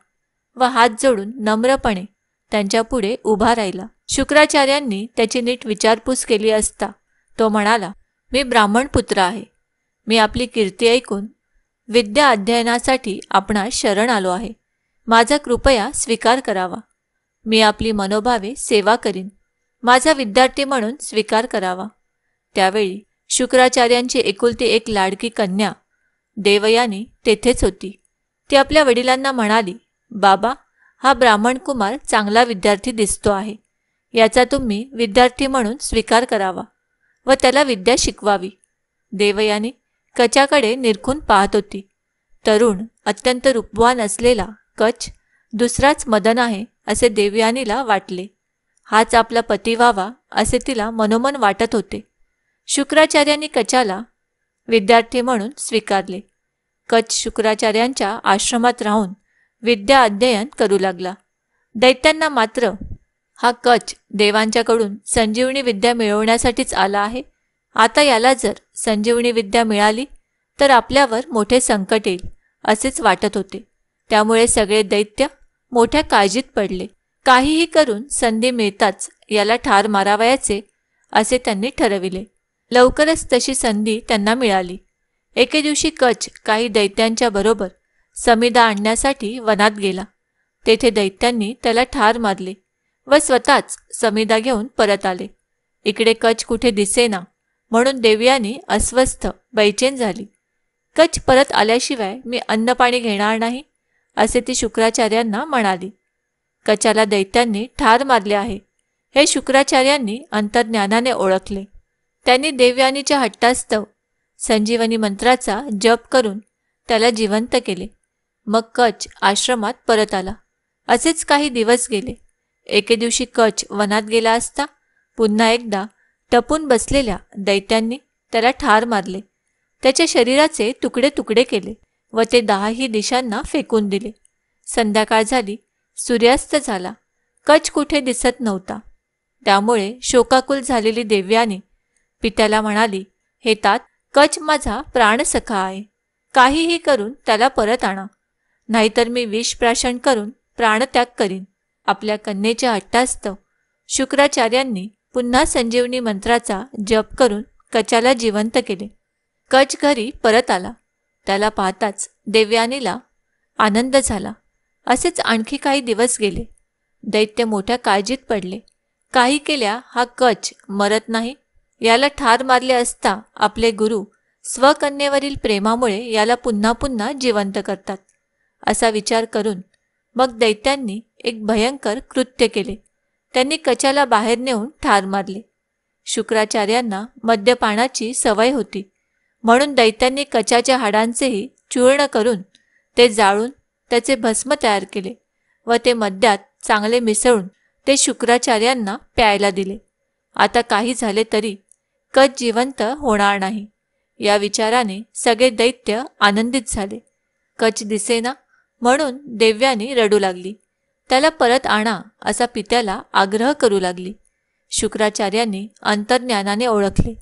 व हात जोडून नम्रपणे त्यांच्यापुढे उभा राहिला शुक्राचार्यांनी त्याची नीट विचारपूस केली असता तो म्हणाला मी ब्राह्मण पुत्र आहे मी आपली कीर्ती ऐकून विद्या अध्ययनासाठी आपणा शरण आलो आहे माझा कृपया स्वीकार करावा मी आपली मनोभावे सेवा करीन माझा विद्यार्थी म्हणून स्वीकार करावा त्यावेळी शुक्राचार्यांची एकुलती एक लाडकी कन्या देवयानी तेथेच होती ती आपल्या वडिलांना म्हणाली बाबा हा ब्राह्मण कुमार चांगला विद्यार्थी दिसतो आहे याचा तुम्ही विद्यार्थी म्हणून स्वीकार करावा व त्याला विद्या शिकवावी देवयानी कचाकडे निरखून पाहत होती तरुण अत्यंत रूपवान असलेला कच दुसराच मदन आहे असे देवयानीला वाटले हाच आपला पती व्हावा असे तिला मनोमन वाटत होते शुक्राचार्यांनी कचाला विद्यार्थी म्हणून स्वीकारले कच शुक्राचार्यांच्या आश्रमात राहून विद्या अध्ययन करू लागला दैत्यांना मात्र हा कच देवांच्याकडून संजीवनी विद्या मिळवण्यासाठीच आला आहे आता याला जर संजीवनी विद्या मिळाली तर आपल्यावर मोठे संकट येईल असेच वाटत होते त्यामुळे सगळे दैत्य मोठ्या काळजीत पडले काहीही करून संधी मिळताच याला ठार मारावयाचे असे त्यांनी ठरविले लवकरच तशी संधी त्यांना मिळाली एके दिवशी कच काही दैत्यांच्या बरोबर समीदा आणण्यासाठी वनात गेला तेथे दैत्यांनी त्याला ठार मारले व स्वतःच समीदा घेऊन परत आले इकडे कच कुठे दिसेना म्हणून देवयानी अस्वस्थ बैचेन झाली कच परत आल्याशिवाय मी अन्न पाणी घेणार नाही असे ती शुक्राचार्यांना म्हणाली कचाला दैत्यांनी ठार मारले आहे हे शुक्राचार्यांनी अंतर्ज्ञानाने ओळखले त्यांनी देवयानीच्या हट्टास्तव संजीवनी मंत्राचा जप करून त्याला जिवंत केले मग कच आश्रमात परत आला असेच काही दिवस गेले एके दिवशी कच वनात गेला असता पुन्हा एकदा टपून बसलेल्या दैत्यांनी त्याला ठार मारले त्याच्या शरीराचे तुकडे तुकडे केले व ते दहाही दिशांना फेकून दिले संध्याकाळ झाली सूर्यास्त झाला कच कुठे दिसत नव्हता त्यामुळे शोकाकुल झालेली देव्याने पित्याला म्हणाली हे तात कच माझा प्राणसखा आहे काहीही करून त्याला परत आणा नाहीतर मी विष प्राशन करून प्राणत्याग करीन आपल्या कन्येच्या हट्टास्तव शुक्राचार्यांनी पुन्हा संजीवनी मंत्राचा जप करून कचाला जिवंत केले कच घरी परत आला त्याला पाहताच देवयानीला आनंद झाला असेच आणखी काही दिवस गेले दैत्य मोठ्या काळजीत पडले काही केल्या हा कच मरत नाही याला ठार मारले असता आपले गुरु स्वकन्येवरील प्रेमामुळे याला पुन्हा पुन्हा जिवंत करतात असा विचार करून मग दैत्यांनी एक भयंकर कृत्य केले त्यांनी कचाला बाहेर नेऊन ठार मारले शुक्राचार्यांना मद्यपानाची सवय होती म्हणून दैत्यांनी कचाच्या हाडांचेही चूर्ण करून ते जाळून त्याचे भस्म तयार केले व ते मद्यात चांगले मिसळून ते शुक्राचार्यांना प्यायला दिले आता काही झाले तरी कच जिवंत होणार नाही या विचाराने सगळे दैत्य आनंदित झाले कच दिसेना म्हणून देव्यानी रडू लागली त्याला परत आणा असा पित्याला आग्रह करू लागली शुक्राचार्यांनी अंतर्ज्ञानाने ओळखले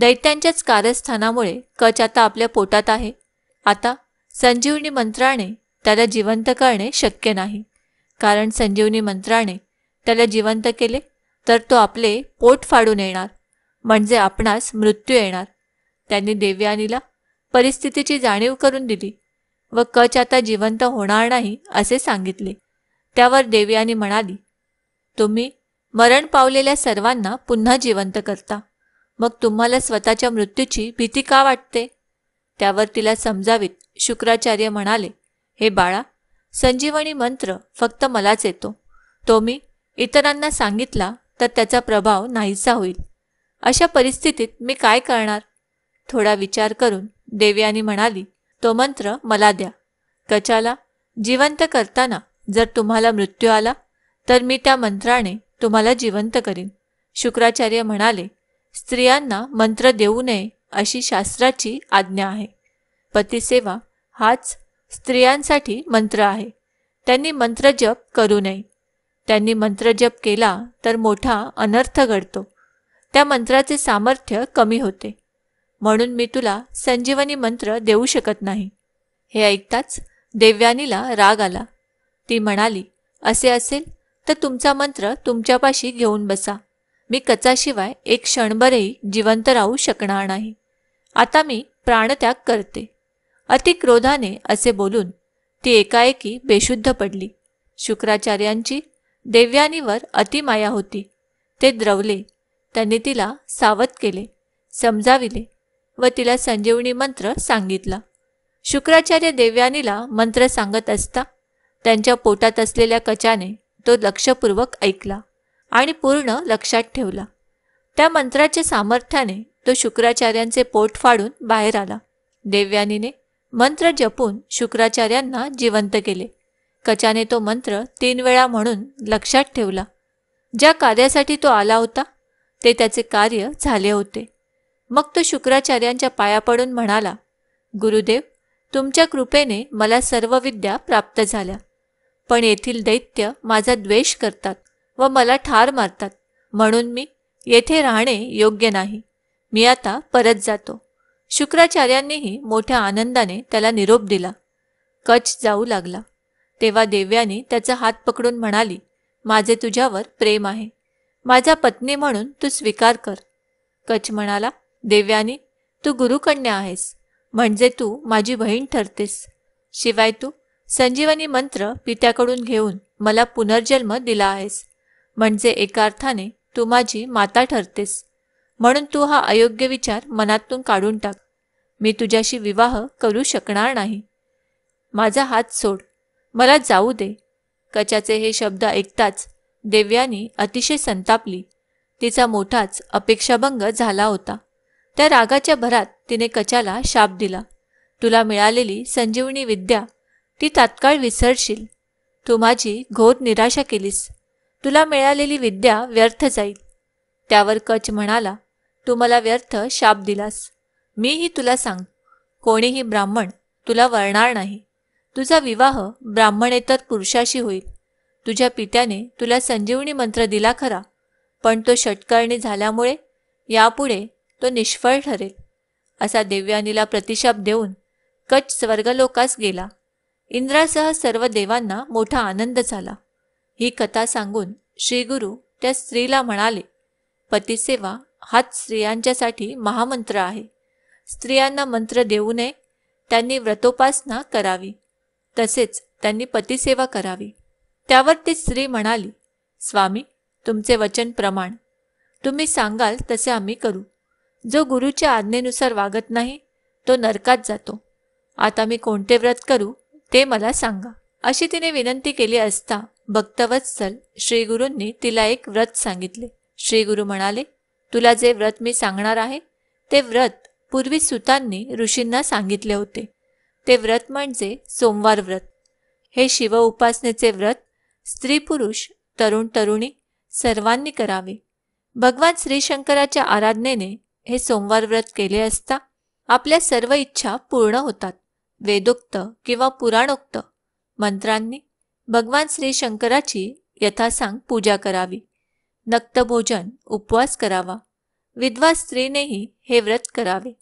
दैत्यांच्याच कार्यस्थानामुळे कच आता आपल्या पोटात आहे आता संजीवनी मंत्राने त्याला जिवंत करणे शक्य नाही कारण संजीवनी मंत्राने त्याला जिवंत केले तर तो आपले पोट फाडून येणार म्हणजे आपणास मृत्यू येणार त्यांनी देवयानीला परिस्थितीची जाणीव करून दिली व कच आता जिवंत होणार नाही असे सांगितले त्यावर देवयानी म्हणाली तुम्ही मरण पावलेल्या सर्वांना पुन्हा जिवंत करता मग तुम्हाला स्वतःच्या मृत्यूची भीती का वाटते त्यावर तिला समजावीत शुक्राचार्य म्हणाले हे बाळा संजीवनी मंत्र फक्त मलाच येतो तो मी इतरांना सांगितला तर त्याचा प्रभाव नाहीसा होईल अशा परिस्थितीत मी काय करणार थोडा विचार करून देवयानी म्हणाली तो मंत्र मला द्या कचाला जिवंत करताना जर तुम्हाला मृत्यू आला तर मी त्या मंत्राने तुम्हाला जिवंत करीन शुक्राचार्य म्हणाले स्त्रियांना मंत्र देऊ नये अशी शास्त्राची आज्ञा आहे पतिसेवा हाच स्त्रियांसाठी मंत्र आहे त्यांनी मंत्रजप करू नये त्यांनी मंत्रजप केला तर मोठा अनर्थ घडतो त्या मंत्राचे सामर्थ्य कमी होते म्हणून मी तुला संजीवनी मंत्र देऊ शकत नाही हे ऐकताच देव्यानीला राग आला ती म्हणाली असे असेल तर तुमचा मंत्र तुमच्यापाशी घेऊन बसा मी कचाशिवाय एक क्षणभरही जिवंत राहू शकणार नाही आता मी प्राणत्याग करते अतिक्रोधाने असे बोलून ती एकाएकी बेशुद्ध पडली शुक्राचार्यांची देव्यानीवर अतिमाया होती ते द्रवले त्यांनी तिला सावध केले समजाविले व तिला संजीवनी मंत्र सांगितला शुक्राचार्य देवयानीला मंत्र सांगत असता त्यांच्या पोटात असलेल्या कचाने तो लक्षपूर्वक ऐकला आणि पूर्ण लक्षात ठेवला त्या मंत्राच्या सामर्थ्याने तो शुक्राचार्यांचे पोट फाडून बाहेर आला देवयानीने मंत्र जपून शुक्राचार्यांना जिवंत केले कचाने तो मंत्र तीन वेळा म्हणून लक्षात ठेवला ज्या कार्यासाठी तो आला होता ते त्याचे कार्य झाले होते मग तो शुक्राचार्यांच्या पाया पडून म्हणाला गुरुदेव तुमच्या कृपेने मला सर्व विद्या प्राप्त झाल्या पण येथील दैत्य माझा द्वेष करतात व मला ठार मारतात म्हणून मी येथे राहणे योग्य नाही मी आता परत जातो शुक्राचार्यांनीही मोठ्या आनंदाने त्याला निरोप दिला कच जाऊ लागला तेव्हा देव्याने त्याचा हात पकडून म्हणाली माझे तुझ्यावर प्रेम आहे माझा पत्नी म्हणून तू स्वीकार कर कच म्हणाला देव्यानी तू गुरुकन्या आहेस म्हणजे तू माझी बहीण ठरतेस शिवाय तू संजीवनी मंत्र पित्याकडून घेऊन मला पुनर्जन्म दिला आहेस म्हणजे एका अर्थाने तू माझी माता ठरतेस म्हणून तू हा अयोग्य विचार मनातून काढून टाक मी तुझ्याशी विवाह करू शकणार नाही माझा हात सोड मला जाऊ दे कचाचे हे शब्द ऐकताच देव्यानी अतिशय संतापली तिचा मोठाच अपेक्षाभंग झाला होता त्या रागाच्या भरात तिने कचाला शाप दिला तुला मिळालेली संजीवनी विद्या ती तात्काळ विसरशील तू माझी घोर निराशा केलीस तुला मिळालेली विद्या व्यर्थ जाईल त्यावर कच म्हणाला तू मला व्यर्थ शाप दिलास मीही तुला सांग कोणीही ब्राह्मण तुला वळणार नाही तुझा विवाह ब्राह्मणेतर पुरुषाशी होईल तुझ्या पित्याने तुला संजीवनी मंत्र दिला खरा पण तो षटकर्णी झाल्यामुळे यापुढे तो निष्फळ ठरेल असा देवयानीला प्रतिशाप देऊन कच्छ स्वर्गलोकास गेला इंद्रासह सर्व देवांना मोठा आनंद झाला ही कथा सांगून श्री गुरु त्या स्त्रीला म्हणाले पतिसेवा हाच स्त्रियांच्यासाठी महामंत्र आहे स्त्रियांना मंत्र देऊ नये त्यांनी व्रतोपासना करावी तसेच त्यांनी पतिसेवा करावी त्यावर ती स्त्री म्हणाली स्वामी तुमचे वचन प्रमाण तुम्ही सांगाल तसे आम्ही करू जो गुरुच्या आज्ञेनुसार वागत नाही तो नरकात जातो आता मी कोणते व्रत करू ते मला सांगा अशी तिने विनंती केली असता भक्तवत्सल श्रीगुरूंनी तिला एक व्रत सांगितले श्री गुरु म्हणाले तुला जे व्रत मी सांगणार आहे ते व्रत पूर्वी सुतांनी ऋषींना सांगितले होते ते व्रत म्हणजे सोमवार व्रत हे शिव उपासनेचे व्रत स्त्री पुरुष तरुण तरुणी सर्वांनी करावे भगवान श्रीशंकराच्या आराधनेने हे सोमवार व्रत केले असता आपल्या सर्व इच्छा पूर्ण होतात वेदोक्त किंवा पुराणोक्त मंत्रांनी भगवान श्री शंकराची यथासांग पूजा करावी भोजन उपवास करावा विधवा स्त्रीनेही हे व्रत करावे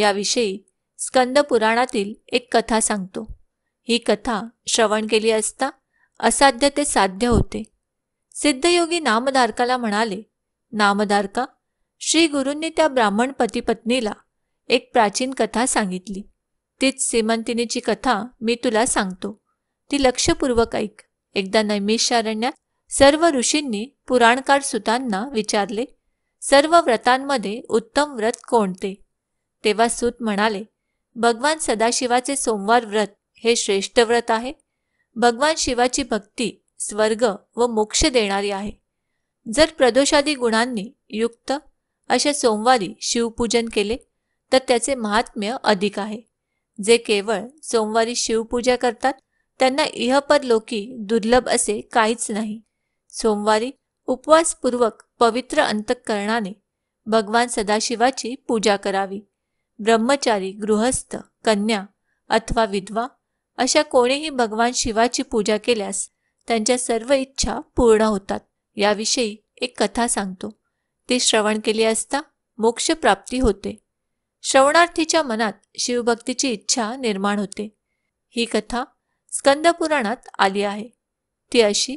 याविषयी स्कंद पुराणातील एक कथा सांगतो ही कथा श्रवण केली असता असाध्य ते साध्य होते सिद्धयोगी नामधारकाला म्हणाले नामधारका श्री गुरूंनी त्या ब्राह्मण पतीपत्नीला एक प्राचीन कथा सांगितली तीच सीमंतिनीची कथा मी तुला सांगतो ती लक्षपूर्वक ऐक एकदा नैमिषारण्यात सर्व ऋषींनी पुराणकार सुतांना विचारले सर्व व्रतांमध्ये उत्तम व्रत कोणते तेव्हा सूत म्हणाले भगवान सदाशिवाचे सोमवार व्रत हे श्रेष्ठ व्रत आहे भगवान शिवाची भक्ती स्वर्ग व मोक्ष देणारी आहे जर प्रदोषादी गुणांनी युक्त अशा सोमवारी शिवपूजन केले तर त्याचे महात्म्य अधिक आहे जे केवळ सोमवारी शिवपूजा करतात त्यांना लोकी दुर्लभ असे काहीच नाही सोमवारी उपवासपूर्वक पवित्र अंतकरणाने भगवान सदाशिवाची पूजा करावी ब्रह्मचारी गृहस्थ कन्या अथवा विधवा अशा कोणीही भगवान शिवाची पूजा केल्यास त्यांच्या सर्व इच्छा पूर्ण होतात याविषयी एक कथा सांगतो ती श्रवण केली असता मोक्ष प्राप्ती होते श्रवणार्थीच्या मनात शिवभक्तीची इच्छा निर्माण होते ही कथा स्कंदपुराणात आली आहे ती अशी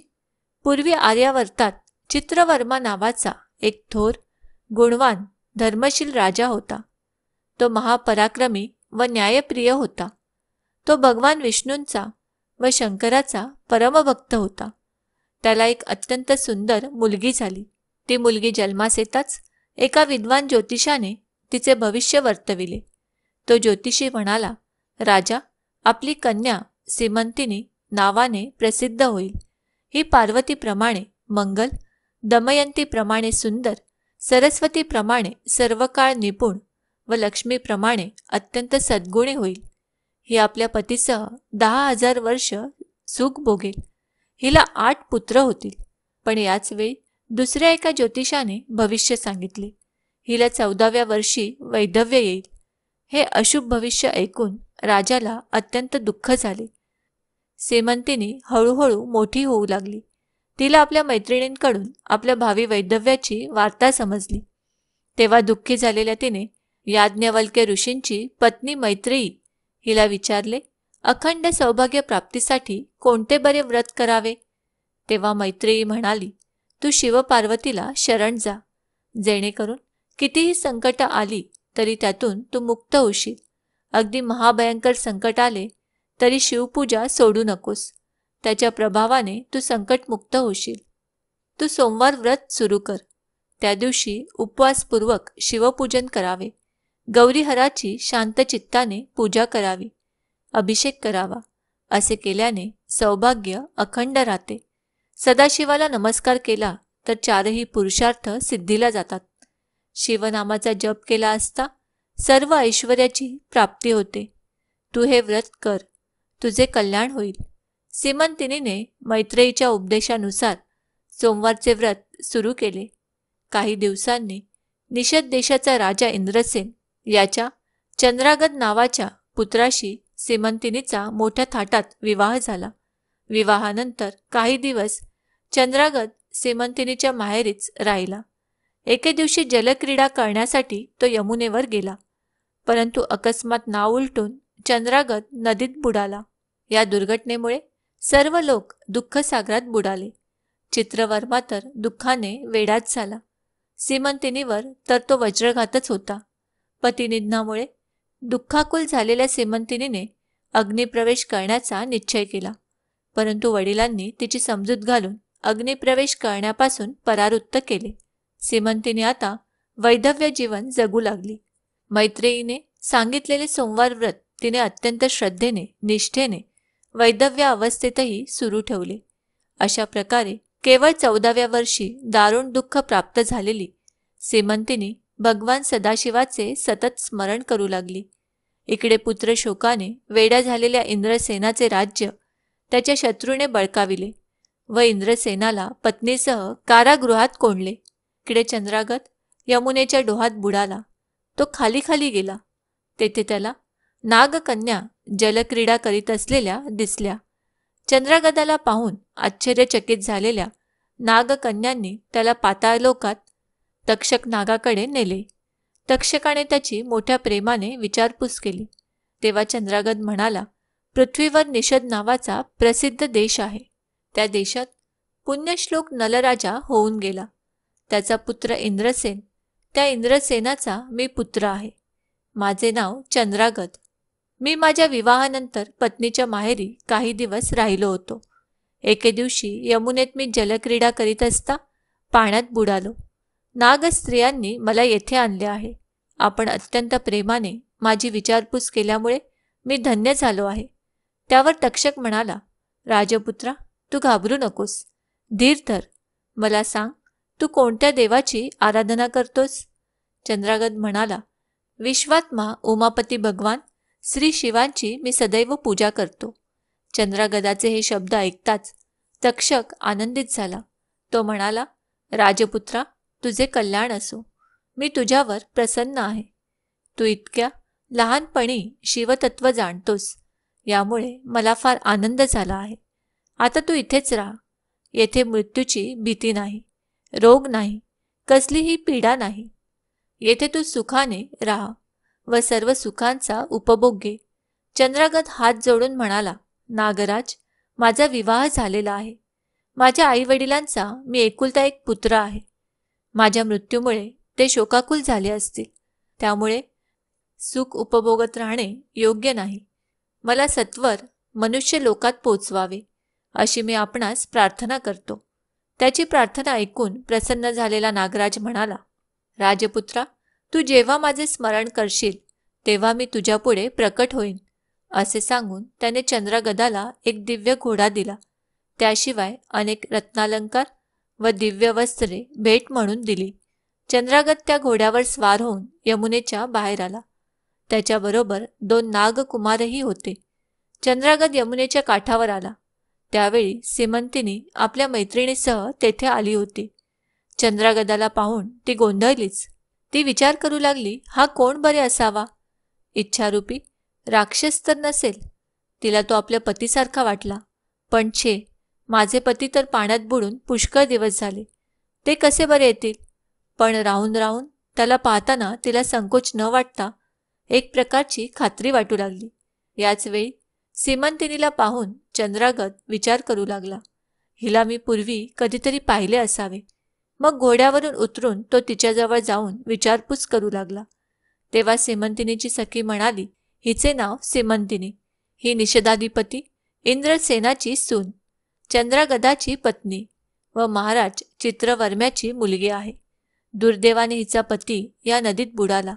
पूर्वी आर्यावर्तात चित्रवर्मा नावाचा एक थोर गुणवान धर्मशील राजा होता तो महापराक्रमी व न्यायप्रिय होता तो भगवान विष्णूंचा व शंकराचा परमभक्त होता त्याला एक अत्यंत सुंदर मुलगी झाली ती मुलगी जन्मास येताच एका विद्वान ज्योतिषाने तिचे भविष्य वर्तविले तो ज्योतिषी म्हणाला राजा आपली कन्या सीमंतिनी नावाने प्रसिद्ध होईल ही पार्वतीप्रमाणे मंगल दमयंतीप्रमाणे सुंदर सरस्वतीप्रमाणे सर्वकाळ निपुण व लक्ष्मीप्रमाणे अत्यंत सद्गुणी होईल ही आपल्या पतीसह दहा हजार वर्ष सुख भोगेल हिला आठ पुत्र होतील पण याच वेळी दुसऱ्या एका ज्योतिषाने भविष्य सांगितले हिला चौदाव्या वर्षी वैधव्य येईल हे अशुभ भविष्य ऐकून राजाला अत्यंत दुःख झाले श्रीमंतीने हळूहळू मोठी होऊ लागली तिला आपल्या मैत्रिणींकडून आपल्या भावी वैधव्याची वार्ता समजली तेव्हा दुःखी झालेल्या तिने याज्ञवल्क्य ऋषींची पत्नी मैत्रेयी हिला विचारले अखंड सौभाग्य प्राप्तीसाठी कोणते बरे व्रत करावे तेव्हा मैत्रेयी म्हणाली तू शिवपार्वतीला शरण जा जेणेकरून कितीही संकट आली तरी त्यातून तू मुक्त होशील अगदी महाभयंकर संकट आले तरी शिवपूजा सोडू नकोस त्याच्या प्रभावाने तू संकटमुक्त होशील तू सोमवार व्रत सुरू कर त्या दिवशी उपवासपूर्वक शिवपूजन करावे गौरीहराची शांतचित्ताने पूजा करावी अभिषेक करावा असे केल्याने सौभाग्य अखंड राहते सदाशिवाला नमस्कार केला तर चारही पुरुषार्थ सिद्धीला जातात शिवनामाचा जप केला असता सर्व ऐश्वर्याची प्राप्ती होते तू हे व्रत कर तुझे कल्याण होईल सीमंतिनीने मैत्रेयीच्या उपदेशानुसार सोमवारचे व्रत सुरू केले काही दिवसांनी निषद देशाचा राजा इंद्रसेन याच्या चंद्रागत नावाच्या पुत्राशी सिमंतिनीचा मोठ्या थाटात विवाह झाला विवाहानंतर काही दिवस चंद्रागत सीमंतिनीच्या माहेरीच राहिला एके दिवशी जलक्रीडा करण्यासाठी तो यमुनेवर गेला परंतु अकस्मात नाव उलटून चंद्रागत नदीत बुडाला या दुर्घटनेमुळे सर्व लोक सागरात बुडाले चित्रवर्मा तर दुःखाने वेडाच झाला सीमंतिनीवर तर तो वज्रघातच होता पतिनिधनामुळे दुःखाकुल झालेल्या सीमंतिनीने अग्निप्रवेश करण्याचा निश्चय केला परंतु वडिलांनी तिची समजूत घालून अग्निप्रवेश करण्यापासून परावृत्त केले सीमंतीने आता वैधव्य जीवन जगू लागली मैत्रेयीने सांगितलेले सोमवार व्रत तिने अत्यंत श्रद्धेने निष्ठेने वैधव्य अवस्थेतही सुरू ठेवले अशा प्रकारे केवळ चौदाव्या वर्षी दारुण दुःख प्राप्त झालेली सीमंतीने भगवान सदाशिवाचे सतत स्मरण करू लागली इकडे पुत्र शोकाने वेड्या झालेल्या इंद्रसेनाचे राज्य त्याच्या शत्रूने बळकाविले व इंद्रसेनाला पत्नीसह कारागृहात कोंडले किडे चंद्रागत यमुनेच्या डोहात बुडाला तो खाली खाली गेला तेथे त्याला नागकन्या जलक्रीडा करीत असलेल्या दिसल्या चंद्रागदाला पाहून आश्चर्यचकित झालेल्या नागकन्यांनी त्याला पाताळ तक्षक नागाकडे नेले तक्षकाने त्याची मोठ्या प्रेमाने विचारपूस केली तेव्हा चंद्रागत म्हणाला पृथ्वीवर निषद नावाचा प्रसिद्ध देश आहे त्या देशात पुण्यश्लोक नलराजा होऊन गेला त्याचा पुत्र इंद्रसेन त्या इंद्रसेनाचा मी पुत्र आहे माझे नाव चंद्रागत मी माझ्या विवाहानंतर पत्नीच्या माहेरी काही दिवस राहिलो होतो एके दिवशी यमुनेत मी जलक्रीडा करीत असता पाण्यात बुडालो नाग स्त्रियांनी मला येथे आणले आहे आपण अत्यंत प्रेमाने माझी विचारपूस केल्यामुळे मी धन्य झालो आहे त्यावर तक्षक म्हणाला राजपुत्रा तू घाबरू नकोस धीर धर मला सांग तू कोणत्या देवाची आराधना करतोस चंद्रागत म्हणाला विश्वात्मा उमापती भगवान श्री शिवांची मी सदैव पूजा करतो चंद्रागदाचे हे शब्द ऐकताच तक्षक आनंदित झाला तो म्हणाला राजपुत्रा तुझे कल्याण असो मी तुझ्यावर प्रसन्न आहे तू इतक्या लहानपणी शिवतत्व जाणतोस यामुळे मला फार आनंद झाला आहे आता तू इथेच राह येथे मृत्यूची भीती नाही रोग नाही कसलीही पीडा नाही येथे तू सुखाने राहा व सर्व सुखांचा उपभोग घे चंद्रागत हात जोडून म्हणाला नागराज माझा विवाह झालेला आहे माझ्या आईवडिलांचा मी एकुलता एक पुत्र आहे माझ्या मृत्यूमुळे ते शोकाकुल झाले असतील त्यामुळे सुख उपभोगत राहणे योग्य नाही मला सत्वर मनुष्य लोकात पोचवावे अशी मी आपणास प्रार्थना करतो त्याची प्रार्थना ऐकून प्रसन्न झालेला नागराज म्हणाला राजपुत्रा तू जेव्हा माझे स्मरण करशील तेव्हा मी तुझ्यापुढे प्रकट होईन असे सांगून त्याने चंद्रगदाला एक दिव्य घोडा दिला त्याशिवाय अनेक रत्नालंकार व दिव्य वस्त्रे भेट म्हणून दिली चंद्रागत त्या घोड्यावर स्वार होऊन यमुनेच्या बाहेर आला त्याच्याबरोबर दोन नागकुमारही होते चंद्रागत यमुनेच्या काठावर आला त्यावेळी सीमंतिनी आपल्या मैत्रिणीसह तेथे आली होती चंद्रागदाला पाहून ती गोंधळलीच ती विचार करू लागली हा कोण बरे असावा इच्छारूपी राक्षस तर नसेल तिला तो आपल्या पतीसारखा वाटला पण छे माझे पती तर पाण्यात बुडून पुष्कळ दिवस झाले ते कसे बरे येतील पण राहून राहून त्याला पाहताना तिला संकोच न वाटता एक प्रकारची खात्री वाटू लागली याच वेळी सीमंतिनीला पाहून चंद्रागत विचार करू लागला हिला मी पूर्वी कधीतरी पाहिले असावे मग घोड्यावरून उतरून तो तिच्याजवळ जाऊन विचारपूस करू लागला तेव्हा सीमंतिनीची सखी म्हणाली हिचे नाव सीमंतिनी ही निषेधाधिपती इंद्रसेनाची सून चंद्रागदाची पत्नी व महाराज चित्रवर्म्याची मुलगी आहे दुर्दैवाने हिचा पती या नदीत बुडाला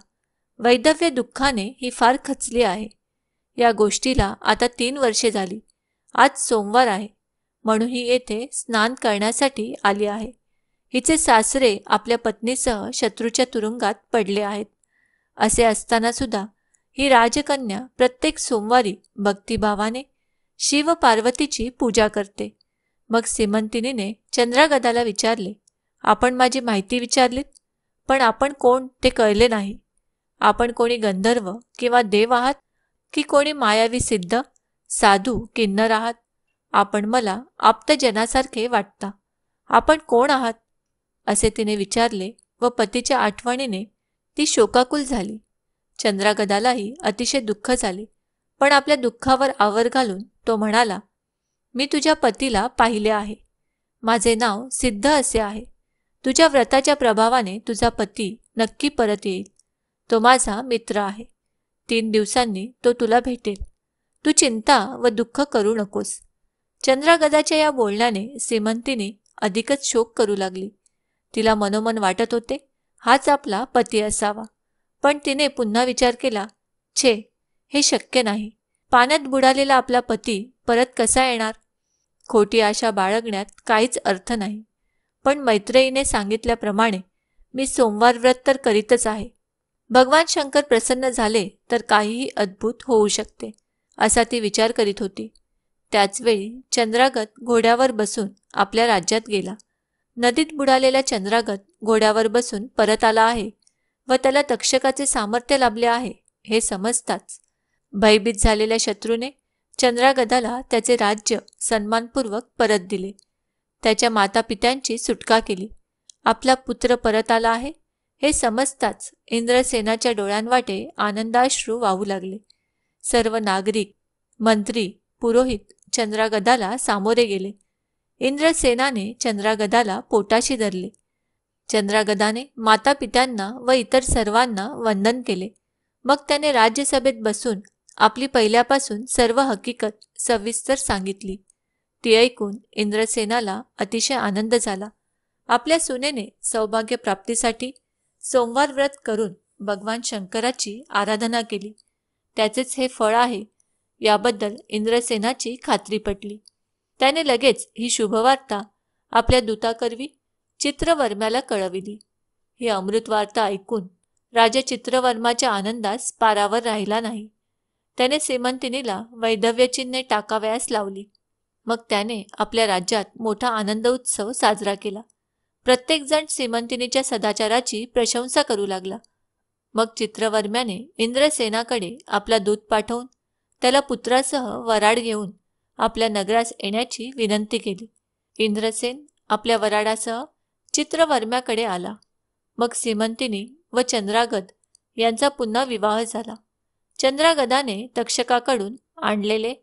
वैदव्य दुःखाने ही फार खचली आहे या गोष्टीला आता तीन वर्षे झाली आज सोमवार आहे म्हणून ही येथे स्नान करण्यासाठी आली आहे हिचे सासरे आपल्या पत्नीसह शत्रूच्या तुरुंगात पडले आहेत असे असताना सुद्धा ही राजकन्या प्रत्येक सोमवारी भक्तिभावाने शिव पार्वतीची पूजा करते मग सिमंतिनीने चंद्रागदाला विचारले आपण माझी माहिती विचारलीत पण आपण कोण ते कळले नाही आपण कोणी गंधर्व किंवा देव आहात की कोणी मायावी सिद्ध साधू किन्नर आहात आपण मला आप्तजनासारखे वाटता आपण कोण आहात असे तिने विचारले व पतीच्या आठवणीने ती शोकाकुल झाली चंद्रागदालाही अतिशय दुःख झाले पण आपल्या दुःखावर आवर घालून तो म्हणाला मी तुझ्या पतीला पाहिले आहे माझे नाव सिद्ध असे आहे तुझ्या व्रताच्या प्रभावाने तुझा पती नक्की परत येईल तो माझा मित्र आहे तीन दिवसांनी तो तुला भेटेल तू चिंता व दुःख करू नकोस चंद्रागदाच्या या बोलण्याने सीमंतीने अधिकच शोक करू लागली तिला मनोमन वाटत होते हाच आपला पती असावा पण तिने पुन्हा विचार केला छे हे शक्य नाही पाण्यात बुडालेला आपला पती परत कसा येणार खोटी आशा बाळगण्यात काहीच अर्थ नाही पण मैत्रेयीने सांगितल्याप्रमाणे मी सोमवार व्रत तर करीतच आहे भगवान शंकर प्रसन्न झाले तर काहीही अद्भुत होऊ शकते असा ती विचार करीत होती त्याचवेळी चंद्रागत घोड्यावर बसून आपल्या राज्यात गेला नदीत बुडालेला चंद्रागत घोड्यावर बसून परत आला आहे व त्याला तक्षकाचे सामर्थ्य लाभले आहे हे समजताच भयभीत झालेल्या शत्रूने चंद्रागदाला त्याचे राज्य सन्मानपूर्वक परत दिले त्याच्या माता पित्यांची सुटका केली आपला पुत्र परत आला आहे हे समजताच इंद्रसेनाच्या डोळ्यांवाटे आनंदाश्रू वाहू लागले सर्व नागरिक मंत्री पुरोहित चंद्रागदाला सामोरे गेले इंद्रसेनाने चंद्रागदाला पोटाशी धरले चंद्रागदाने माता पित्यांना व इतर सर्वांना वंदन केले मग त्याने राज्यसभेत बसून आपली पहिल्यापासून सर्व हकीकत सविस्तर सांगितली ती ऐकून इंद्रसेनाला अतिशय आनंद झाला आपल्या सुनेने सौभाग्यप्राप्तीसाठी सोमवार व्रत करून भगवान शंकराची आराधना केली त्याचेच हे फळ आहे याबद्दल इंद्रसेनाची खात्री पटली त्याने लगेच ही शुभवार्ता आपल्या दूताकरवी चित्रवर्म्याला कळविली ही अमृत वार्ता ऐकून राजा चित्रवर्माच्या आनंदास पारावर राहिला नाही त्याने सेमंतिनीला वैधव्य चिन्हे टाकावयास लावली मग त्याने आपल्या राज्यात मोठा आनंद उत्सव साजरा केला प्रत्येकजण सीमंतिनीच्या सदाचाराची प्रशंसा करू लागला मग चित्रवर्म्याने इंद्रसेनाकडे आपला दूत पाठवून त्याला पुत्रासह वराड घेऊन आपल्या नगरास येण्याची विनंती केली इंद्रसेन आपल्या वराडासह चित्रवर्म्याकडे आला मग सीमंतिनी व चंद्रागद यांचा पुन्हा विवाह झाला चंद्रागदाने तक्षकाकडून आणलेले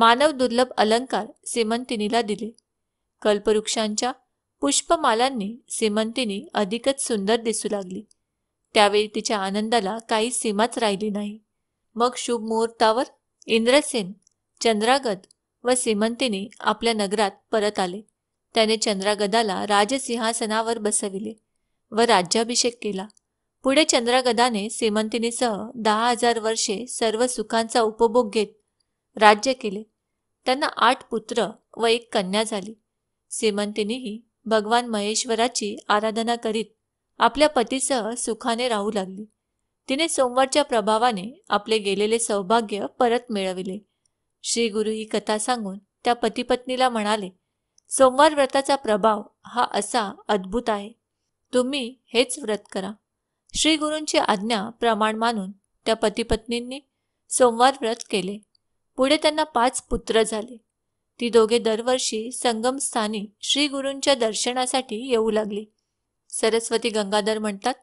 मानव दुर्लभ अलंकार सीमंतिनीला दिले कल्पवृक्षांच्या पुष्पमालांनी सीमंतीनी अधिकच सुंदर दिसू लागली त्यावेळी तिच्या आनंदाला काही सीमाच राहिली नाही मग शुभ मुहूर्तावर इंद्रसेन चंद्रागत व सीमंतीनी आपल्या नगरात परत आले त्याने चंद्रागदाला राजसिंहासनावर बसविले व राज्याभिषेक केला पुढे चंद्रागदाने सीमंतिनीसह दहा हजार वर्षे सर्व सुखांचा उपभोग घेत राज्य केले त्यांना आठ पुत्र व एक कन्या झाली सिमंतिनीही भगवान महेश्वराची आराधना करीत आपल्या पतीसह सुखाने राहू लागली तिने सोमवारच्या प्रभावाने आपले गेलेले सौभाग्य परत मिळविले श्री गुरु ही कथा सांगून त्या पतीपत्नीला म्हणाले सोमवार व्रताचा प्रभाव हा असा अद्भुत आहे तुम्ही हेच व्रत करा श्री गुरूंची आज्ञा प्रमाण मानून त्या पतीपत्नींनी सोमवार व्रत केले पुढे त्यांना पाच पुत्र झाले ती दोघे दरवर्षी संगमस्थानी श्रीगुरूंच्या दर्शनासाठी येऊ लागली सरस्वती गंगाधर म्हणतात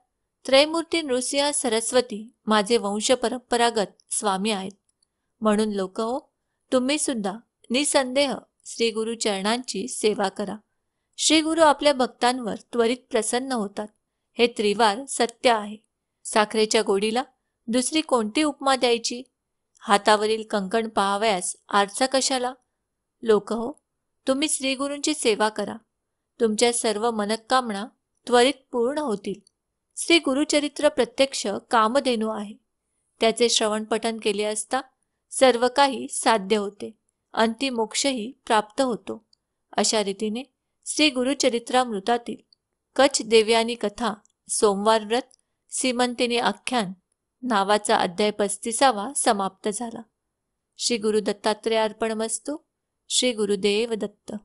त्रयमूर्ती नृसिंह सरस्वती माझे वंश परंपरागत स्वामी आहेत म्हणून लोक हो तुम्ही सुद्धा निसंदेह श्री गुरु चरणांची सेवा करा श्री गुरु आपल्या भक्तांवर त्वरित प्रसन्न होतात हे त्रिवार सत्य आहे साखरेच्या गोडीला दुसरी कोणती उपमा द्यायची हातावरील कंकण पाहावयास आरसा कशाला लोक हो तुम्ही श्रीगुरूंची सेवा करा तुमच्या सर्व मनकामना त्वरित पूर्ण होतील श्री गुरुचरित्र प्रत्यक्ष कामधेनू आहे त्याचे पठन केले असता सर्व काही साध्य होते अंतिम मोक्षही प्राप्त होतो अशा रीतीने श्री गुरुचरित्रामृतातील कच्छ देवयानी कथा सोमवार व्रत सीमंतीने आख्यान नावाचा अध्याय पस्तीसावा समाप्त झाला श्री गुरु दत्तात्रेय अर्पण मस्तू श्री गुरुदेव दत्त